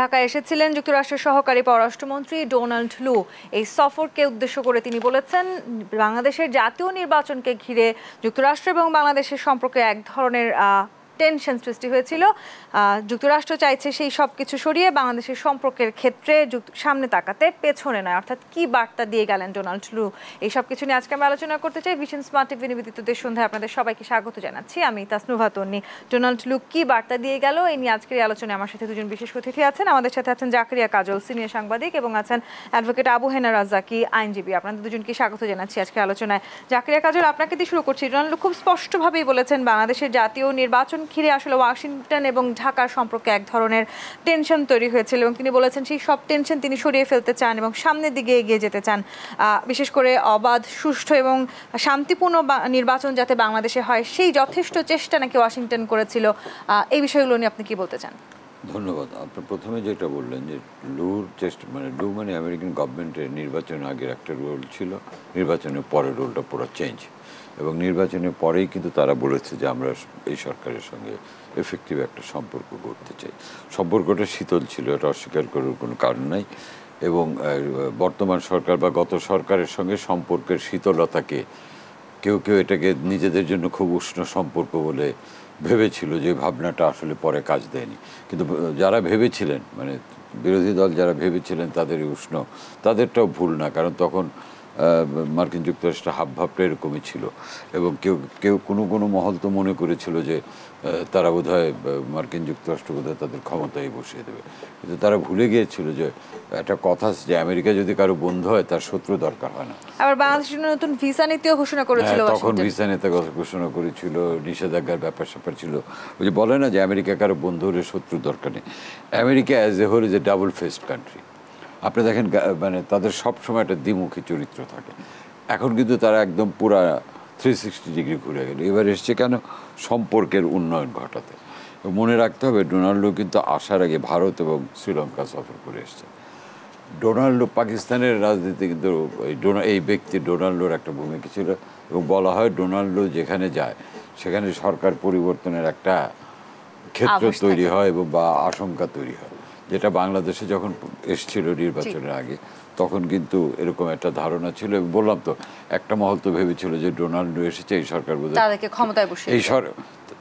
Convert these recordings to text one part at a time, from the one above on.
ঢাকায় এসেছিলেন যুক্তরাষ্ট্রের সহকারী পররাষ্ট্রমন্ত্রী ডোনাল্ড লু এই সফরকে উদ্দেশ্য করে তিনি বলেছেন বাংলাদেশের জাতীয় নির্বাচনকে ঘিরে যুক্তরাষ্ট্র এবং বাংলাদেশের সম্পর্কে এক ধরনের টেনশন সৃষ্টি হয়েছিল যুক্তরাষ্ট্র চাইছে সেই সব কিছু সরিয়ে বাংলাদেশের সম্পর্কের ক্ষেত্রে সামনে তাকাতে পেছনে নয় অর্থাৎ কি বার্তা দিয়ে গেলেন ডোনাল্ড লু এই সব কিছু নিয়ে আজকে আমরা আলোচনা করতে চাই ভিশন স্মার্ট টিভি নিবেদিতদের সন্ধ্যায় আপনাদের সবাইকে স্বাগত জানাচ্ছি আমি তাসনুভা তন্নি ডোনাল্ড লু কি বার্তা দিয়ে গেল এই নিয়ে আজকের আলোচনায় আমার সাথে দুজন বিশেষ অতিথি আছেন আমাদের সাথে আছেন জাকরিয়া কাজল সিনিয়র সাংবাদিক এবং আছেন অ্যাডভোকেট আবু হেনা রাজাকি আইনজীবী আপনাদের দুজনকে স্বাগত জানাচ্ছি আজকে আলোচনায় জাকরিয়া কাজল আপনাকে দিয়ে শুরু করছি ডোনাল্ড খুব স্পষ্টভাবেই বলেছেন বাংলাদেশের জাতীয় নির্বাচন ঘিরে আসলে ওয়াশিংটন এবং ঢাকার সম্পর্কে এক ধরনের টেনশন তৈরি হয়েছিল এবং তিনি বলেছেন সেই সব টেনশন তিনি সরিয়ে ফেলতে চান এবং সামনের দিকে এগিয়ে যেতে চান বিশেষ করে অবাধ সুষ্ঠু এবং শান্তিপূর্ণ নির্বাচন যাতে বাংলাদেশে হয় সেই যথেষ্ট চেষ্টা নাকি ওয়াশিংটন করেছিল এই বিষয়গুলো নিয়ে আপনি কি বলতে চান ধন্যবাদ আপনি প্রথমে যেটা বললেন যে লুর চেস্ট মানে লু মানে আমেরিকান গভর্নমেন্টের নির্বাচন আগের একটা রোল ছিল নির্বাচনের পরের রোলটা পুরো চেঞ্জ এবং নির্বাচনের পরেই কিন্তু তারা বলেছে যে আমরা এই সরকারের সঙ্গে এফেক্টিভ একটা সম্পর্ক করতে চাই সম্পর্কটা শীতল ছিল এটা অস্বীকার করার কোনো কারণ নাই এবং বর্তমান সরকার বা গত সরকারের সঙ্গে সম্পর্কের শীতলতাকে কেউ কেউ এটাকে নিজেদের জন্য খুব উষ্ণ সম্পর্ক বলে ভেবেছিল যে ভাবনাটা আসলে পরে কাজ দেয়নি কিন্তু যারা ভেবেছিলেন মানে বিরোধী দল যারা ভেবেছিলেন তাদের উষ্ণ তাদেরটাও ভুল না কারণ তখন মার্কিন যুক্তরাষ্ট্রের হাবভাবটা এরকমই ছিল এবং কেউ কেউ কোনো কোনো মহল তো মনে করেছিল যে তারা বোধ মার্কিন যুক্তরাষ্ট্র বোধ তাদের ক্ষমতায় বসিয়ে দেবে কিন্তু তারা ভুলে গিয়েছিল যে একটা কথা যে আমেরিকা যদি কারো বন্ধু হয় তার শত্রু দরকার হয় না আবার বাংলাদেশের নতুন ভিসা নীতিও ঘোষণা করেছিল হ্যাঁ, তখন ভিসা নীতি ঘোষণা করেছিল নিষেধাজ্ঞার ব্যাপার স্যাপার ছিল ওই যে বলে না যে আমেরিকা কারো বন্ধু হলে শত্রু দরকার নেই America as a whole is a double faced country আপনি দেখেন মানে তাদের সব সময় একটা দ্বিমুখী চরিত্র থাকে এখন কিন্তু তারা একদম পুরা থ্রি সিক্সটি ডিগ্রি ঘুরে গেল এবার এসছে কেন সম্পর্কের উন্নয়ন ঘটাতে মনে রাখতে হবে ডোনাল্ডো কিন্তু আসার আগে ভারত এবং শ্রীলঙ্কা সফর করে এসছে ডোনাল্ডো পাকিস্তানের রাজনীতি কিন্তু এই এই ব্যক্তি ডোনাল্ডোর একটা ভূমিকা ছিল এবং বলা হয় ডোনাল্ডো যেখানে যায় সেখানে সরকার পরিবর্তনের একটা ক্ষেত্র তৈরি হয় এবং বা আশঙ্কা তৈরি হয় যেটা বাংলাদেশে যখন এসছিল নির্বাচনের আগে তখন কিন্তু এরকম একটা ধারণা ছিল বললাম তো একটা মহল তো ভেবেছিল যে ডোনাল্ডো এসেছে এই সরকার বোধ এই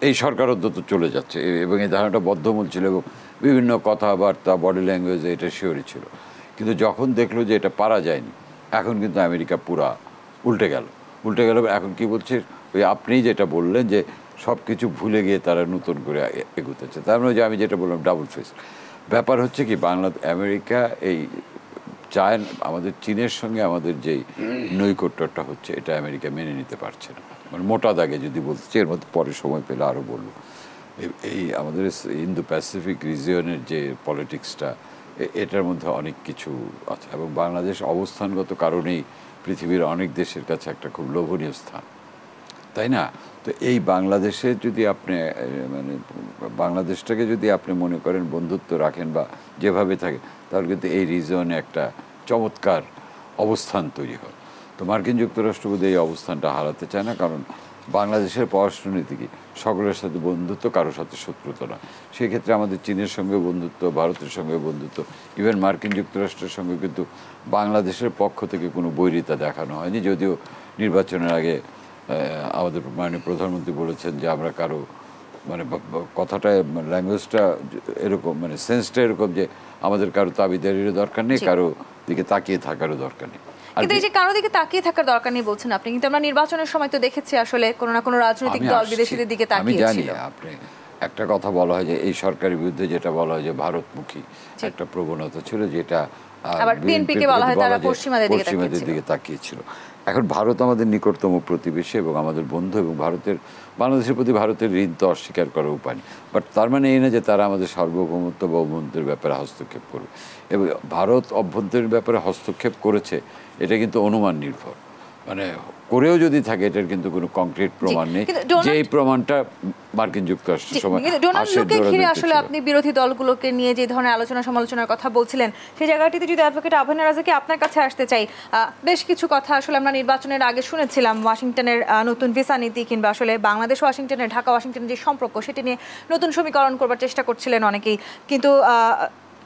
এই সরকার অন্তত চলে যাচ্ছে এবং এই ধারণাটা বদ্ধমূল ছিল এবং বিভিন্ন কথাবার্তা বডি ল্যাঙ্গুয়েজ এটা শিওরই ছিল কিন্তু যখন দেখলো যে এটা পারা যায়নি এখন কিন্তু আমেরিকা পুরা উল্টে গেল উল্টে গেল এখন কি বলছে ওই আপনি যেটা বললেন যে সব কিছু ভুলে গিয়ে তারা নতুন করে এগোতেছে তার মানে যে আমি যেটা বললাম ডাবল ফেস ব্যাপার হচ্ছে কি বাংলা আমেরিকা এই চায় আমাদের চীনের সঙ্গে আমাদের যেই নৈকট্যটা হচ্ছে এটা আমেরিকা মেনে নিতে পারছে না মানে মোটা দাগে যদি বলতে চাই এর মধ্যে পরে সময় পেলে আরও বলব এই আমাদের ইন্দো প্যাসিফিক রিজিয়নের যে পলিটিক্সটা এটার মধ্যে অনেক কিছু আছে এবং বাংলাদেশ অবস্থানগত কারণেই পৃথিবীর অনেক দেশের কাছে একটা খুব লোভনীয় স্থান তাই না তো এই বাংলাদেশে যদি আপনি মানে বাংলাদেশটাকে যদি আপনি মনে করেন বন্ধুত্ব রাখেন বা যেভাবে থাকে তাহলে কিন্তু এই রিজনে একটা চমৎকার অবস্থান তৈরি হয় তো মার্কিন যুক্তরাষ্ট্র বোধহয় এই অবস্থানটা হারাতে চায় না কারণ বাংলাদেশের পররাষ্ট্রনীতি কি সকলের সাথে বন্ধুত্ব কারোর সাথে শত্রুতা না সেক্ষেত্রে আমাদের চীনের সঙ্গে বন্ধুত্ব ভারতের সঙ্গে বন্ধুত্ব ইভেন মার্কিন যুক্তরাষ্ট্রের সঙ্গে কিন্তু বাংলাদেশের পক্ষ থেকে কোনো বৈরিতা দেখানো হয়নি যদিও নির্বাচনের আগে আমাদের মাননীয় প্রধানমন্ত্রী বলেছেন যে আমরা কারো মানে কথাটা ল্যাঙ্গুয়েজটা এরকম মানে সেন্সটা এরকম যে আমাদের কারো তাবিদারিরও দরকার নেই কারো দিকে তাকিয়ে থাকারও দরকার নেই কিন্তু এই যে কারো দিকে তাকিয়ে থাকার দরকার নেই বলছেন আপনি কিন্তু আমরা নির্বাচনের সময় তো দেখেছি আসলে কোনো না কোনো রাজনৈতিক দল বিদেশিদের দিকে তাকিয়ে আমি জানি আপনি একটা কথা বলা হয় যে এই সরকারের বিরুদ্ধে যেটা বলা হয় যে ভারতমুখী একটা প্রবণতা ছিল যেটা আবার বিএনপিকে বলা হয় তারা পশ্চিমাদের দিকে তাকিয়েছিল এখন ভারত আমাদের নিকটতম প্রতিবেশী এবং আমাদের বন্ধু এবং ভারতের বাংলাদেশের প্রতি ভারতের ঋণ তো অস্বীকার করার উপায় নেই বাট তার মানে এই না যে তারা আমাদের সার্বভৌমত্ব বা অভ্যন্তরের ব্যাপারে হস্তক্ষেপ করবে এবং ভারত অভ্যন্তরীণ ব্যাপারে হস্তক্ষেপ করেছে এটা কিন্তু অনুমান নির্ভর মানে করেও যদি থাকে এটার কিন্তু কোনো কংক্রিট প্রমাণ নেই যে এই প্রমাণটা মার্কিন যুক্তরাষ্ট্রের সময় ঘিরে আসলে আপনি বিরোধী দলগুলোকে নিয়ে যে ধরনের আলোচনা সমালোচনার কথা বলছিলেন সেই জায়গাটিতে যদি অ্যাডভোকেট আভেন রাজাকে আপনার কাছে আসতে চাই বেশ কিছু কথা আসলে আমরা নির্বাচনের আগে শুনেছিলাম ওয়াশিংটনের নতুন ভিসা নীতি কিংবা আসলে বাংলাদেশ ওয়াশিংটনের ঢাকা ওয়াশিংটনের যে সম্পর্ক সেটি নিয়ে নতুন সমীকরণ করবার চেষ্টা করছিলেন অনেকেই কিন্তু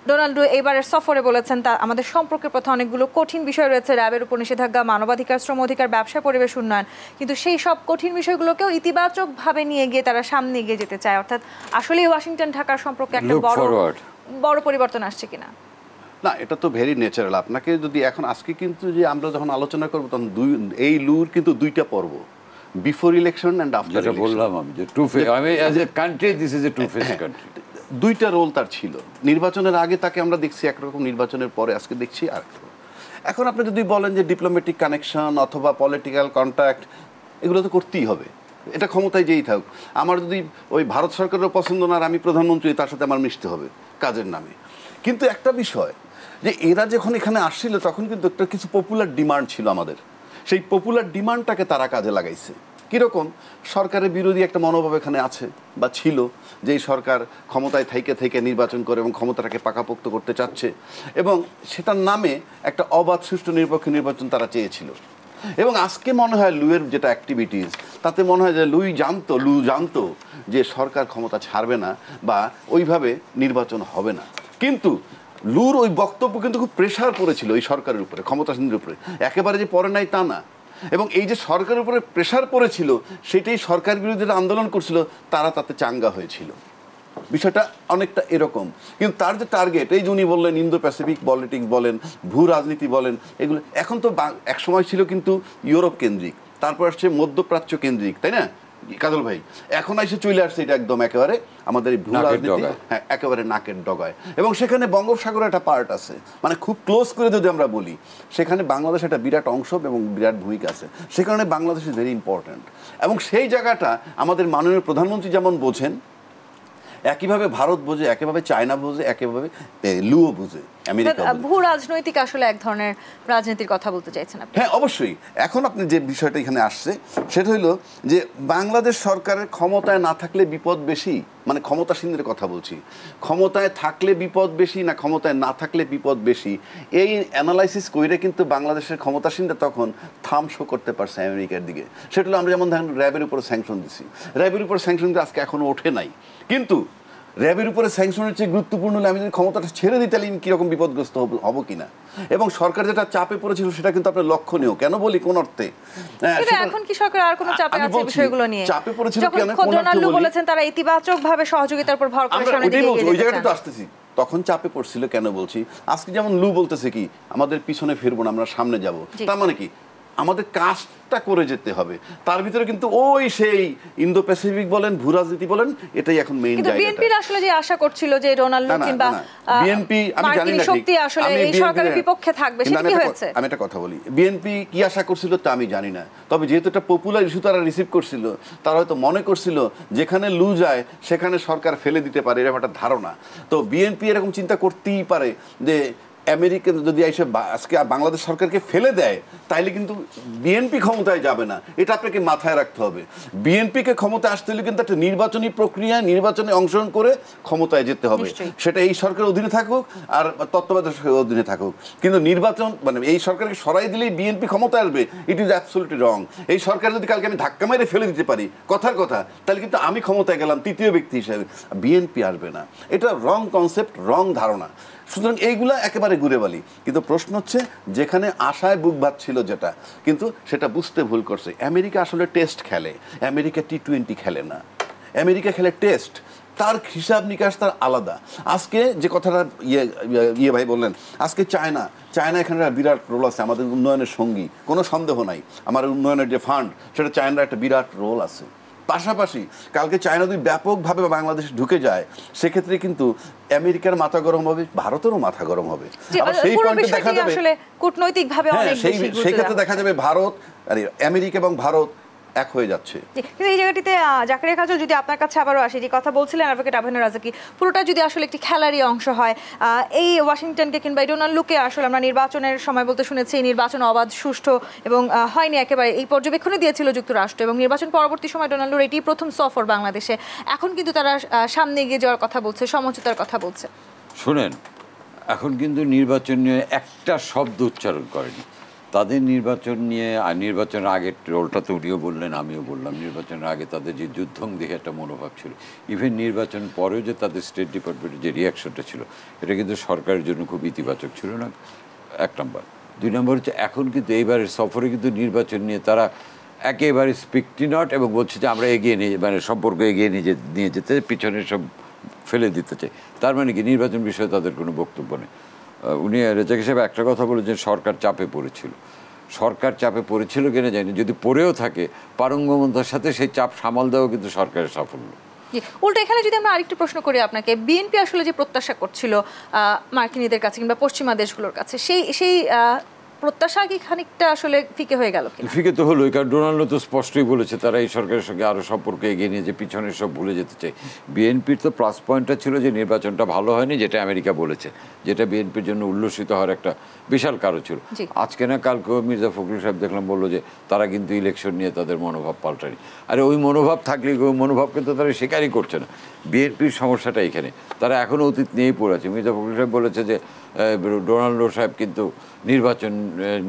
ডোনাল্ডো এবারের সফরে বলেছেন তা আমাদের সম্পর্কের পথে অনেকগুলো কঠিন বিষয় রয়েছে র্যাবের উপর নিষেধাজ্ঞা মানবাধিকার শ্রম অধিকার ব্যবসা পরিবেশ উন্নয়ন কিন্তু সেই সব কঠিন বিষয়গুলোকেও ইতিবাচকভাবে নিয়ে গিয়ে তারা সামনে এগিয়ে যেতে চায় অর্থাৎ আসলেই ওয়াশিংটন ঢাকার সম্পর্কে একটা বড় বড় পরিবর্তন আসছে কিনা না এটা তো ভেরি ন্যাচারাল আপনাকে যদি এখন আজকে কিন্তু যে আমরা যখন আলোচনা করবো তখন দুই এই লুর কিন্তু দুইটা পর্ব বিফোর ইলেকশন অ্যান্ড আফটার বললাম আমি যে টু ফেস আমি as a country this is a two face country দুইটা রোল তার ছিল নির্বাচনের আগে তাকে আমরা দেখছি একরকম নির্বাচনের পরে আজকে দেখছি আর এখন আপনি যদি বলেন যে ডিপ্লোম্যাটিক কানেকশন অথবা পলিটিক্যাল কন্ট্যাক্ট এগুলো তো করতেই হবে এটা ক্ষমতায় যেই থাকুক আমার যদি ওই ভারত সরকারেরও পছন্দ না আর আমি প্রধানমন্ত্রী তার সাথে আমার মিশতে হবে কাজের নামে কিন্তু একটা বিষয় যে এরা যখন এখানে আসছিল তখন কিন্তু একটা কিছু পপুলার ডিমান্ড ছিল আমাদের সেই পপুলার ডিমান্ডটাকে তারা কাজে লাগাইছে কীরকম সরকারের বিরোধী একটা মনোভাব এখানে আছে বা ছিল যেই সরকার ক্ষমতায় থেকে থেকে নির্বাচন করে এবং ক্ষমতাটাকে পাকাপোক্ত করতে চাচ্ছে এবং সেটার নামে একটা অবাধ সুষ্ঠু নিরপেক্ষ নির্বাচন তারা চেয়েছিল এবং আজকে মনে হয় লুয়ের যেটা অ্যাক্টিভিটিস তাতে মনে হয় যে লুই জানতো লু জানতো যে সরকার ক্ষমতা ছাড়বে না বা ওইভাবে নির্বাচন হবে না কিন্তু লুর ওই বক্তব্য কিন্তু খুব প্রেশার পড়েছিল ওই সরকারের উপরে ক্ষমতাসীনদের উপরে একেবারে যে পরে নাই তা না এবং এই যে সরকারের উপরে প্রেশার পড়েছিল সেটাই সরকার বিরুদ্ধে আন্দোলন করছিল তারা তাতে চাঙ্গা হয়েছিল বিষয়টা অনেকটা এরকম কিন্তু তার যে টার্গেট এই যে উনি বললেন ইন্দো প্যাসিফিক পলিটিক্স বলেন ভূ রাজনীতি বলেন এগুলো এখন তো এক সময় ছিল কিন্তু ইউরোপ কেন্দ্রিক তারপর আসছে মধ্যপ্রাচ্য কেন্দ্রিক তাই না কাজল ভাই এখন এসে চলে আসছে এটা একদম একেবারে আমাদের এই হ্যাঁ একেবারে নাকের ডগায় এবং সেখানে বঙ্গোপসাগরের একটা পার্ট আছে মানে খুব ক্লোজ করে যদি আমরা বলি সেখানে বাংলাদেশ একটা বিরাট অংশ এবং বিরাট ভূমিকা আছে সে কারণে বাংলাদেশ ইজ ভেরি ইম্পর্ট্যান্ট এবং সেই জায়গাটা আমাদের মাননীয় প্রধানমন্ত্রী যেমন বোঝেন একইভাবে ভারত বোঝে একইভাবে চায়না বোঝে একইভাবে লুও বোঝে ভূ রাজনৈতিক আসলে এক ধরনের রাজনীতির কথা বলতে চাইছেন হ্যাঁ অবশ্যই এখন আপনি যে বিষয়টা এখানে আসছে সেটা হলো যে বাংলাদেশ সরকারের ক্ষমতায় না থাকলে বিপদ বেশি মানে ক্ষমতাসীনদের কথা বলছি ক্ষমতায় থাকলে বিপদ বেশি না ক্ষমতায় না থাকলে বিপদ বেশি এই অ্যানালাইসিস কইরে কিন্তু বাংলাদেশের ক্ষমতাসীনরা তখন থামশো করতে পারছে আমেরিকার দিকে সেটা হলো আমরা যেমন ধরেন র্যাবের উপর স্যাংশন দিছি র্যাবের উপর স্যাংশন আজকে এখনও ওঠে নাই কিন্তু র্যাবের উপরে স্যাংশনের চেয়ে গুরুত্বপূর্ণ হলে আমি যদি ক্ষমতাটা ছেড়ে দিই তাহলে আমি কীরকম বিপদগ্রস্ত হব কি না এবং সরকার যেটা চাপে পড়েছিল সেটা কিন্তু আপনার লক্ষণীয় কেন বলি কোন অর্থে হ্যাঁ, এখন কি সরকার আর কোনো চাপে আছে বিষয়গুলো নিয়ে চাপে পড়েছিল কেন কোন বলেছেন তারা ইতিবাচকভাবে সহযোগিতার উপর ভর করে সামনে ওই জায়গাটা তো আসতেছি তখন চাপে পড়ছিল কেন বলছি আজকে যেমন লু বলতেছে কি আমাদের পিছনে ফিরবো না আমরা সামনে যাব তার মানে কি আমাদের কাজটা করে যেতে হবে তার ভিতরে কিন্তু ওই সেই ইন্দো প্যাসিফিক বলেন ভূ রাজনীতি বলেন এটাই এখন মেইন বিএনপি আসলে যে আশা করছিল যে রোনাল্ডো কিংবা বিএনপি আমি জানি না শক্তি আসলে এই সরকারের বিপক্ষে থাকবে সেটা কি হয়েছে আমি একটা কথা বলি বিএনপি কি আশা করছিল তা আমি জানি না তবে যেহেতু এটা পপুলার ইস্যু তারা রিসিভ করছিল তারা হয়তো মনে করছিল যেখানে লু যায় সেখানে সরকার ফেলে দিতে পারে এরকম একটা ধারণা তো বিএনপি এরকম চিন্তা করতেই পারে যে আমেরিকান যদি এসে আজকে বাংলাদেশ সরকারকে ফেলে দেয় তাইলে কিন্তু বিএনপি ক্ষমতায় যাবে না এটা আপনাকে মাথায় রাখতে হবে বিএনপিকে ক্ষমতায় আসতে হলে কিন্তু একটা নির্বাচনী প্রক্রিয়া নির্বাচনে অংশগ্রহণ করে ক্ষমতায় যেতে হবে সেটা এই সরকারের অধীনে থাকুক আর তত্ত্বাবধায়ক অধীনে থাকুক কিন্তু নির্বাচন মানে এই সরকারকে সরাই দিলেই বিএনপি ক্ষমতায় আসবে ইট ইজ অ্যাবসোলুটলি রং এই সরকার যদি কালকে আমি ধাক্কা মেরে ফেলে দিতে পারি কথার কথা তাহলে কিন্তু আমি ক্ষমতায় গেলাম তৃতীয় ব্যক্তি হিসাবে বিএনপি আসবে না এটা রং কনসেপ্ট রং ধারণা সুতরাং এইগুলা একেবারে ঘুরে বালি কিন্তু প্রশ্ন হচ্ছে যেখানে আশায় বুক ভাত ছিল যেটা কিন্তু সেটা বুঝতে ভুল করছে আমেরিকা আসলে টেস্ট খেলে আমেরিকা টি টোয়েন্টি খেলে না আমেরিকা খেলে টেস্ট তার হিসাব নিকাশ তার আলাদা আজকে যে কথাটা ইয়ে ইয়ে ভাই বললেন আজকে চায়না চায়না এখানে একটা বিরাট রোল আছে আমাদের উন্নয়নের সঙ্গী কোনো সন্দেহ নাই আমার উন্নয়নের যে ফান্ড সেটা চায়নার একটা বিরাট রোল আছে পাশাপাশি কালকে চায়না যদি ব্যাপকভাবে বাংলাদেশে ঢুকে যায় সেক্ষেত্রে কিন্তু আমেরিকার মাথা গরম হবে ভারতেরও মাথা গরম হবে আবার সেই পয়েন্টে দেখা যাবে কূটনৈতিকভাবে হ্যাঁ, সেই ক্ষেত্রে দেখা যাবে ভারত আমেরিকা এবং ভারত এক হয়ে যাচ্ছে কিন্তু এই জায়গাটিতে জাকারিয়া কাজল যদি আপনার কাছে আবারও আসি যে কথা বলছিলেন অ্যাডভোকেট আবহানা রাজাকি পুরোটা যদি আসলে একটি খেলারই অংশ হয় এই ওয়াশিংটনকে কিংবা ডোনাল্ড লুকে আসলে আমরা নির্বাচনের সময় বলতে শুনেছি এই নির্বাচন অবাধ সুষ্ঠু এবং হয়নি একেবারে এই পর্যবেক্ষণে দিয়েছিল যুক্তরাষ্ট্র এবং নির্বাচন পরবর্তী সময় লুর এটি প্রথম সফর বাংলাদেশে এখন কিন্তু তারা সামনে এগিয়ে যাওয়ার কথা বলছে সমঝোতার কথা বলছে শুনেন এখন কিন্তু নির্বাচন নিয়ে একটা শব্দ উচ্চারণ করেনি তাদের নির্বাচন নিয়ে আর নির্বাচনের আগে রোলটা তো উনিও বললেন আমিও বললাম নির্বাচনের আগে তাদের যে যুদ্ধং দেহে একটা মনোভাব ছিল ইভেন নির্বাচন পরেও যে তাদের স্টেট ডিপার্টমেন্টের যে রিয়াকশনটা ছিল এটা কিন্তু সরকারের জন্য খুব ইতিবাচক ছিল না এক নম্বর দুই নম্বর হচ্ছে এখন কিন্তু এইবারের সফরে কিন্তু নির্বাচন নিয়ে তারা একেবারে নট এবং বলছে যে আমরা এগিয়ে নিয়ে মানে সম্পর্ক এগিয়ে নিয়ে নিয়ে যেতে পিছনে সব ফেলে দিতে চাই তার মানে কি নির্বাচন বিষয়ে তাদের কোনো বক্তব্য নেই উনি রেজাক হিসেবে একটা কথা বলেছেন সরকার চাপে পড়েছিল সরকার চাপে পড়েছিল কিনা জানি যদি পড়েও থাকে পারঙ্গমতার সাথে সেই চাপ সামাল দেওয়া কিন্তু সরকারের সাফল্য উল্টো এখানে যদি আমরা আরেকটি প্রশ্ন করি আপনাকে বিএনপি আসলে যে প্রত্যাশা করছিল মার্কিনীদের কাছে কিংবা পশ্চিমা দেশগুলোর কাছে সেই সেই প্রত্যাশা কি খানিকটা আসলে ফিকে হয়ে গেল ফিকে তো হলোই কারণ ডোনাল্ড তো স্পষ্টই বলেছে তারা এই সরকারের সঙ্গে আরও সম্পর্ক এগিয়ে নিয়ে যে পিছনে সব ভুলে যেতে চাই বিএনপির তো প্লাস পয়েন্টটা ছিল যে নির্বাচনটা ভালো হয়নি যেটা আমেরিকা বলেছে যেটা বিএনপির জন্য উল্লসিত হওয়ার একটা বিশাল কারণ ছিল আজকে না কালকেও মির্জা ফখরুল সাহেব দেখলাম বললো যে তারা কিন্তু ইলেকশন নিয়ে তাদের মনোভাব পাল্টায়নি আরে ওই মনোভাব থাকলে ওই মনোভাব কিন্তু তারা স্বীকারই করছে না বিএনপির সমস্যাটা এখানে তারা এখনও অতীত নিয়েই পড়ে আছে মির্জা ফখরুল সাহেব বলেছে যে ডোনাল্ডো সাহেব কিন্তু নির্বাচন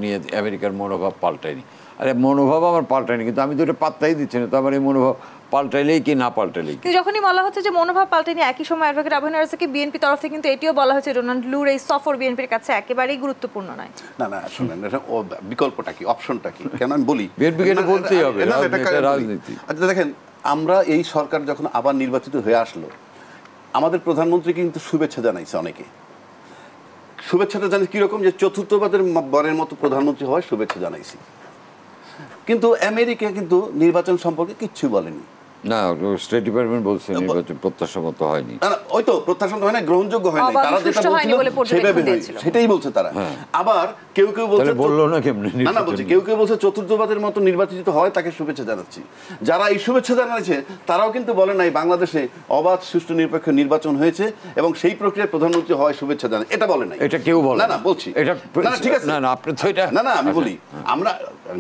নিয়ে আমেরিকার মনোভাব পাল্টায়নি আরে মনোভাব আমার পাল্টায়নি কিন্তু আমি তো পাত্তাই দিচ্ছি না তো আমার এই মনোভাব পাল্টাইলেই কি না পাল্টাইলেই কিন্তু যখনই বলা হচ্ছে যে মনোভাব পাল্টাইনি একই সময় অ্যাডভোকেট আবহাওয়ার থেকে বিএনপি তরফে কিন্তু এটিও বলা হয়েছে ডোনাল্ড লুর এই সফর বিএনপির কাছে একেবারেই গুরুত্বপূর্ণ নয় না না শুনেন এটা বিকল্পটা কি অপশনটা কি কেন আমি বলি বিএনপিকে বলতেই হবে রাজনীতি আচ্ছা দেখেন আমরা এই সরকার যখন আবার নির্বাচিত হয়ে আসলো আমাদের প্রধানমন্ত্রী কিন্তু শুভেচ্ছা জানাইছে অনেকে শুভেচ্ছাটা জানি কীরকম যে চতুর্থবাদের বারের মতো প্রধানমন্ত্রী হওয়ায় শুভেচ্ছা জানাইছি কিন্তু আমেরিকা কিন্তু নির্বাচন সম্পর্কে কিচ্ছু বলেনি না স্টেট ডিপার্টমেন্ট বলছে নির্বাচন হয়নি ওই তো হয় না গ্রহণযোগ্য হয় না তারা যেটা বলছিল সেভাবে সেটাই বলছে তারা হ্যাঁ। আবার কেউ কেউ বলছে বললো না না না বলছে কেউ কেউ বলছে মতো নির্বাচিত হয় তাকে শুভেচ্ছা জানাচ্ছি যারা এই শুভেচ্ছা জানাচ্ছে তারাও কিন্তু বলে নাই বাংলাদেশে অবাধ সুষ্ঠু নিরপেক্ষ নির্বাচন হয়েছে এবং সেই প্রক্রিয়ায় প্রধানমন্ত্রী হয় শুভেচ্ছা জানান এটা বলে নাই এটা কেউ বলে না না বলছি এটা না ঠিক আছে না না আপনি তো এটা না না আমি বলি আচ্ছা। আমরা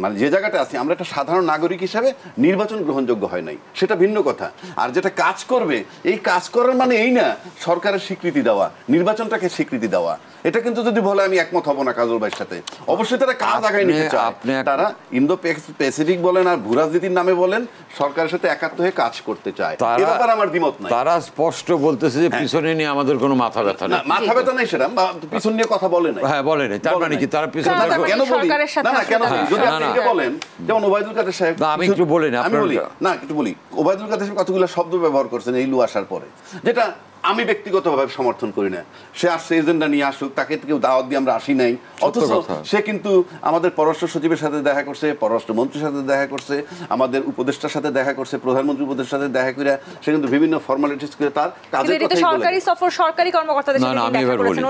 মানে যে জায়গাটা আছি আমরা একটা সাধারণ নাগরিক হিসাবে নির্বাচন গ্রহণযোগ্য হয় নাই সেটা সেটা ভিন্ন কথা আর যেটা কাজ করবে এই কাজ করার মানে এই না সরকারের স্বীকৃতি দেওয়া নির্বাচনটাকে স্বীকৃতি দেওয়া এটা কিন্তু যদি বলে আমি একমত হব না কাজল ভাইয়ের সাথে অবশ্যই তারা কাজ আগায় নিতে চায় তারা ইন্দো প্যাসিফিক বলেন আর ভূরাজনীতির নামে বলেন সরকারের সাথে একাত্ম হয়ে কাজ করতে চায় এ ব্যাপারে আমার দ্বিমত নাই তারা স্পষ্ট বলতেছে যে হ্যাঁ। পিছনে নিয়ে আমাদের কোনো মাথা ব্যথা নেই মাথা ব্যথা নাই সেটা পিছন নিয়ে কথা বলে নাই হ্যাঁ বলে নাই তার মানে কি তারা পিছনে মানে কেন বলি না না কেন যদি আপনি বলেন যেমন ওবায়দুল কাদের সাহেব না আমি একটু বলি না আপনি বলি না একটু বলি ওবায়দুল কাদের কতগুলো শব্দ ব্যবহার করছেন এই লু আসার পরে যেটা আমি ব্যক্তিগতভাবে সমর্থন করি না সে আসছে এজেন্ডা নিয়ে আসুক তাকে কেউ দাওয়াত দিয়ে আমরা আসি নাই অথচ সে কিন্তু আমাদের পররাষ্ট্র সচিবের সাথে দেখা করছে পররাষ্ট্র মন্ত্রীর সাথে দেখা করছে আমাদের উপদেষ্টার সাথে দেখা করছে প্রধানমন্ত্রী উপদেষ্টার সাথে দেখা করে সে কিন্তু বিভিন্ন ফর্মালিটিস করে তার কাজের কথা সরকারি সফর সরকারি কর্মকর্তাদের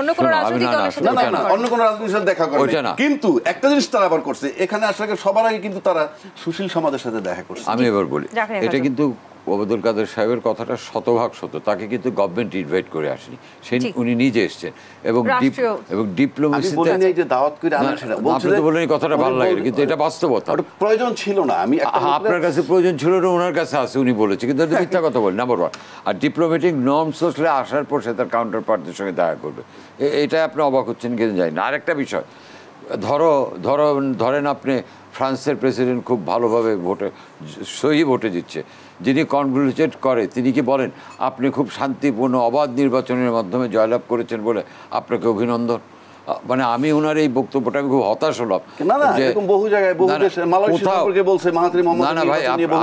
অন্য কোনো রাজনীতির সাথে দেখা করে কিন্তু একটা জিনিস তারা আবার করছে এখানে আসলে সবার আগে কিন্তু তারা সুশীল সমাজের সাথে দেখা করছে আমি এবার বলি এটা কিন্তু ওবাদুল কাদের সাহেবের কথাটা শতভাগ সত্য তাকে কিন্তু গভর্নমেন্ট ইনভাইট করে আসেনি সে উনি নিজে এসছেন এবং এবং ডিপ্লোমেসিতে দাওয়াত করে আপনি তো বললেন কথাটা ভালো লাগে কিন্তু এটা বাস্তবতা প্রয়োজন ছিল না আমি আপনার কাছে প্রয়োজন ছিল না ওনার কাছে আছে উনি বলেছে কিন্তু মিথ্যা কথা বলেন নাম্বার ওয়ান আর ডিপ্লোমেটিক নর্মস আসলে আসার পর সে তার কাউন্টার পার্টদের সঙ্গে দেখা করবে এটা আপনি অবাক হচ্ছেন কিন্তু জানি না আরেকটা বিষয় ধরো ধরো ধরেন আপনি ফ্রান্সের প্রেসিডেন্ট খুব ভালোভাবে ভোটে সহি ভোটে দিচ্ছে যিনি কনগ্রেচুলেট করে তিনি কি বলেন আপনি খুব শান্তিপূর্ণ অবাধ নির্বাচনের মাধ্যমে জয়লাভ করেছেন বলে আপনাকে অভিনন্দন মানে আমি ওনার এই বক্তব্যটা আমি খুব হতাশ হলাম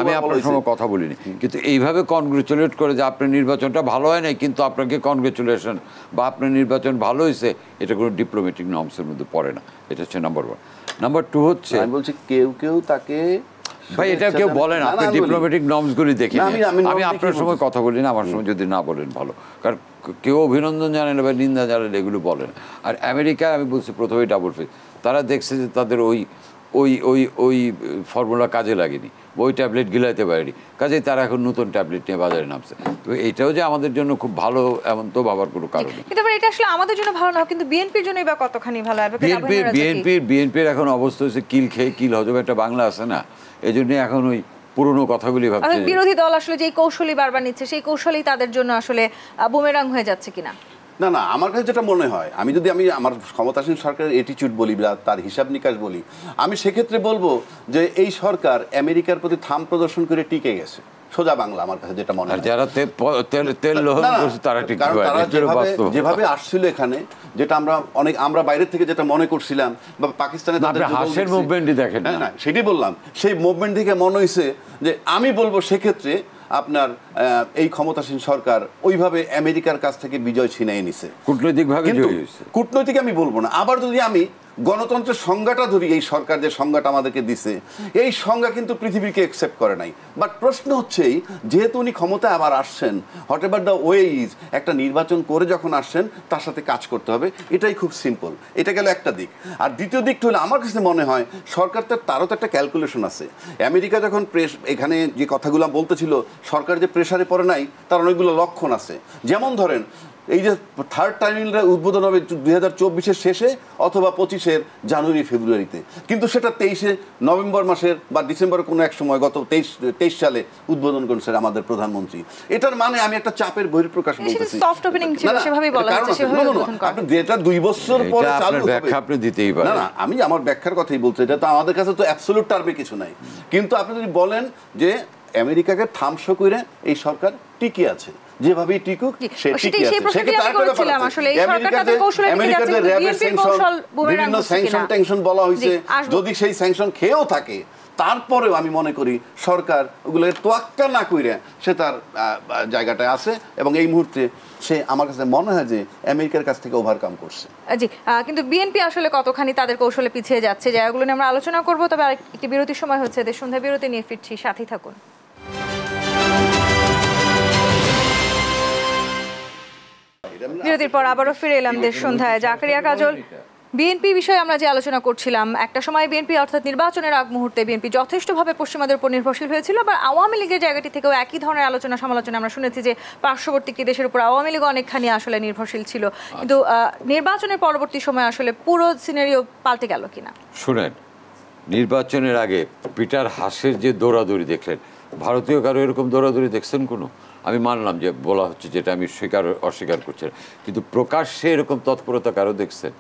আমি আপনার সঙ্গে কথা বলিনি কিন্তু এইভাবে কনগ্রেচুলেট করে যে আপনার নির্বাচনটা ভালো হয় নাই কিন্তু আপনাকে কনগ্রেচুলেশন বা আপনার নির্বাচন ভালো হয়েছে এটা কোনো ডিপ্লোম্যাটিক নর্মসের মধ্যে পড়ে না এটা হচ্ছে নাম্বার ওয়ান নাম্বার টু হচ্ছে আমি বলছি কেউ কেউ তাকে ভাই এটা কেউ বলেন আমি আপনার কথা আমার বলেন কারণ কেউ অভিনন্দন বা নিন্দা এগুলো আর আমেরিকায় আমি বলছি ডাবল তারা দেখছে যে তাদের ওই ওই ওই ওই ফর্মুলা কাজে লাগেনি ওই ট্যাবলেট গিলাইতে পারেনি কাজেই তারা এখন নতুন ট্যাবলেট নিয়ে বাজারে নামছে তো এটাও যে আমাদের জন্য খুব ভালো এমন তো ভাবার কোনো কারণ এটা আমাদের জন্য ভালো না কিন্তু বিএনপির জন্য বা কতখানি ভালো বিএনপির বিএনপির বিএনপির এখন অবস্থা হচ্ছে কিল খেয়ে কিল হজম একটা বাংলা আছে না এই জন্য এখন ওই পুরনো কথাগুলি আচ্ছা, ভাবছে বিরোধী দল আসলে যে কৌশলই বারবার নিচ্ছে সেই কৌশলই তাদের জন্য আসলে বুমেরাং হয়ে যাচ্ছে কিনা না না আমার কাছে যেটা মনে হয় আমি যদি আমি আমার ক্ষমতাসীন সরকারের অ্যাটিচিউড বলি বা তার হিসাব নিকাশ বলি আমি সেক্ষেত্রে বলবো যে এই সরকার আমেরিকার প্রতি থাম প্রদর্শন করে টিকে গেছে সোজা বাংলা আমার কাছে যেটা মনে হয় যারা তেল লোহন তারা ঠিক যেভাবে আসছিল এখানে যেটা আমরা অনেক আমরা বাইরে থেকে যেটা মনে করছিলাম বা পাকিস্তানে তাদের হাসের মুভমেন্টই দেখেন হ্যাঁ, না সেটাই বললাম সেই মুভমেন্ট থেকে মনে হয়েছে যে আমি বলবো সেক্ষেত্রে আপনার এই ক্ষমতাসীন সরকার ওইভাবে আমেরিকার কাছ থেকে বিজয় ছিনাই নিছে কূটনৈতিকভাবে কূটনৈতিক আমি বলবো না আবার যদি আমি গণতন্ত্রের সংজ্ঞাটা ধরি এই সরকার যে সংজ্ঞাটা আমাদেরকে দিছে এই সংজ্ঞা কিন্তু পৃথিবীকে একসেপ্ট করে নাই বাট প্রশ্ন হচ্ছেই যেহেতু উনি ক্ষমতায় আবার আসছেন whatever the way is একটা নির্বাচন করে যখন আসছেন তার সাথে কাজ করতে হবে এটাই খুব সিম্পল এটা গেল একটা দিক আর দ্বিতীয় দিকটা হলো আমার কাছে মনে হয় সরকার তো তারও তো একটা ক্যালকুলেশন আছে আমেরিকা যখন প্রেস এখানে যে কথাগুলো বলতেছিল সরকার যে প্রেশারে পড়ে নাই তার অনেকগুলো লক্ষণ আছে যেমন ধরেন এই যে থার্ড টার্মিনালের উদ্বোধন হবে দুই হাজার চব্বিশের শেষে অথবা পঁচিশের জানুয়ারি ফেব্রুয়ারিতে কিন্তু সেটা তেইশে নভেম্বর মাসের বা ডিসেম্বর কোনো এক সময় গত তেইশ তেইশ সালে উদ্বোধন করেছেন আমাদের প্রধানমন্ত্রী এটার মানে আমি একটা চাপের বহিঃপ্রকাশ যেটা দুই বছর পরে চালু আপনি দিতেই না না আমি আমার ব্যাখ্যার কথাই বলছি এটা তো আমাদের কাছে তো অ্যাবসোলুট টার্মে কিছু নাই কিন্তু আপনি যদি বলেন যে আমেরিকাকে থামসো করে এই সরকার টিকে আছে যেভাবেই টিকুক সে ঠিকই আছে সেক্ষেত্রে স্যাংশন ট্যাংশন বলা হয়েছে যদি সেই স্যাংশন খেয়েও থাকে তারপরেও আমি মনে করি সরকার ওগুলোর তোয়াক্কা না কইরা সে তার জায়গাটায় আছে এবং এই মুহূর্তে সে আমার কাছে মনে হয় যে আমেরিকার কাছ থেকে ওভারকাম করছে জি কিন্তু বিএনপি আসলে কতখানি তাদের কৌশলে পিছিয়ে যাচ্ছে জায়গাগুলো নিয়ে আমরা আলোচনা করব তবে আরেকটি বিরতির সময় হচ্ছে এদের সন্ধ্যা বিরতি নিয়ে ফিরছি সাথেই থাকুন বিরতির পর আবারও ফিরে এলাম দেশ সন্ধ্যায় জাকারিয়া কাজল বিএনপি বিষয়ে আমরা যে আলোচনা করছিলাম একটা সময় বিএনপি অর্থাৎ নির্বাচনের আগ মুহূর্তে বিএনপি যথেষ্টভাবে পশ্চিমাদের উপর নির্ভরশীল হয়েছিল আবার আওয়ামী লীগের জায়গাটি থেকেও একই ধরনের আলোচনা সমালোচনা আমরা শুনেছি যে পার্শ্ববর্তী কি দেশের উপর আওয়ামী লীগ অনেকখানি আসলে নির্ভরশীল ছিল আচ্ছা। কিন্তু নির্বাচনের পরবর্তী সময় আসলে পুরো সিনারিও পাল্টে গেল কিনা শুনেন নির্বাচনের আগে পিটার হাসের যে দৌড়াদৌড়ি দেখলেন ভারতীয় কারো এরকম দৌড়াদৌড়ি দেখছেন কোনো আমি মানলাম যে বলা হচ্ছে যেটা আমি স্বীকার অস্বীকার করছি কিন্তু প্রকাশ্যে এরকম তৎপরতা কারো দেখছেন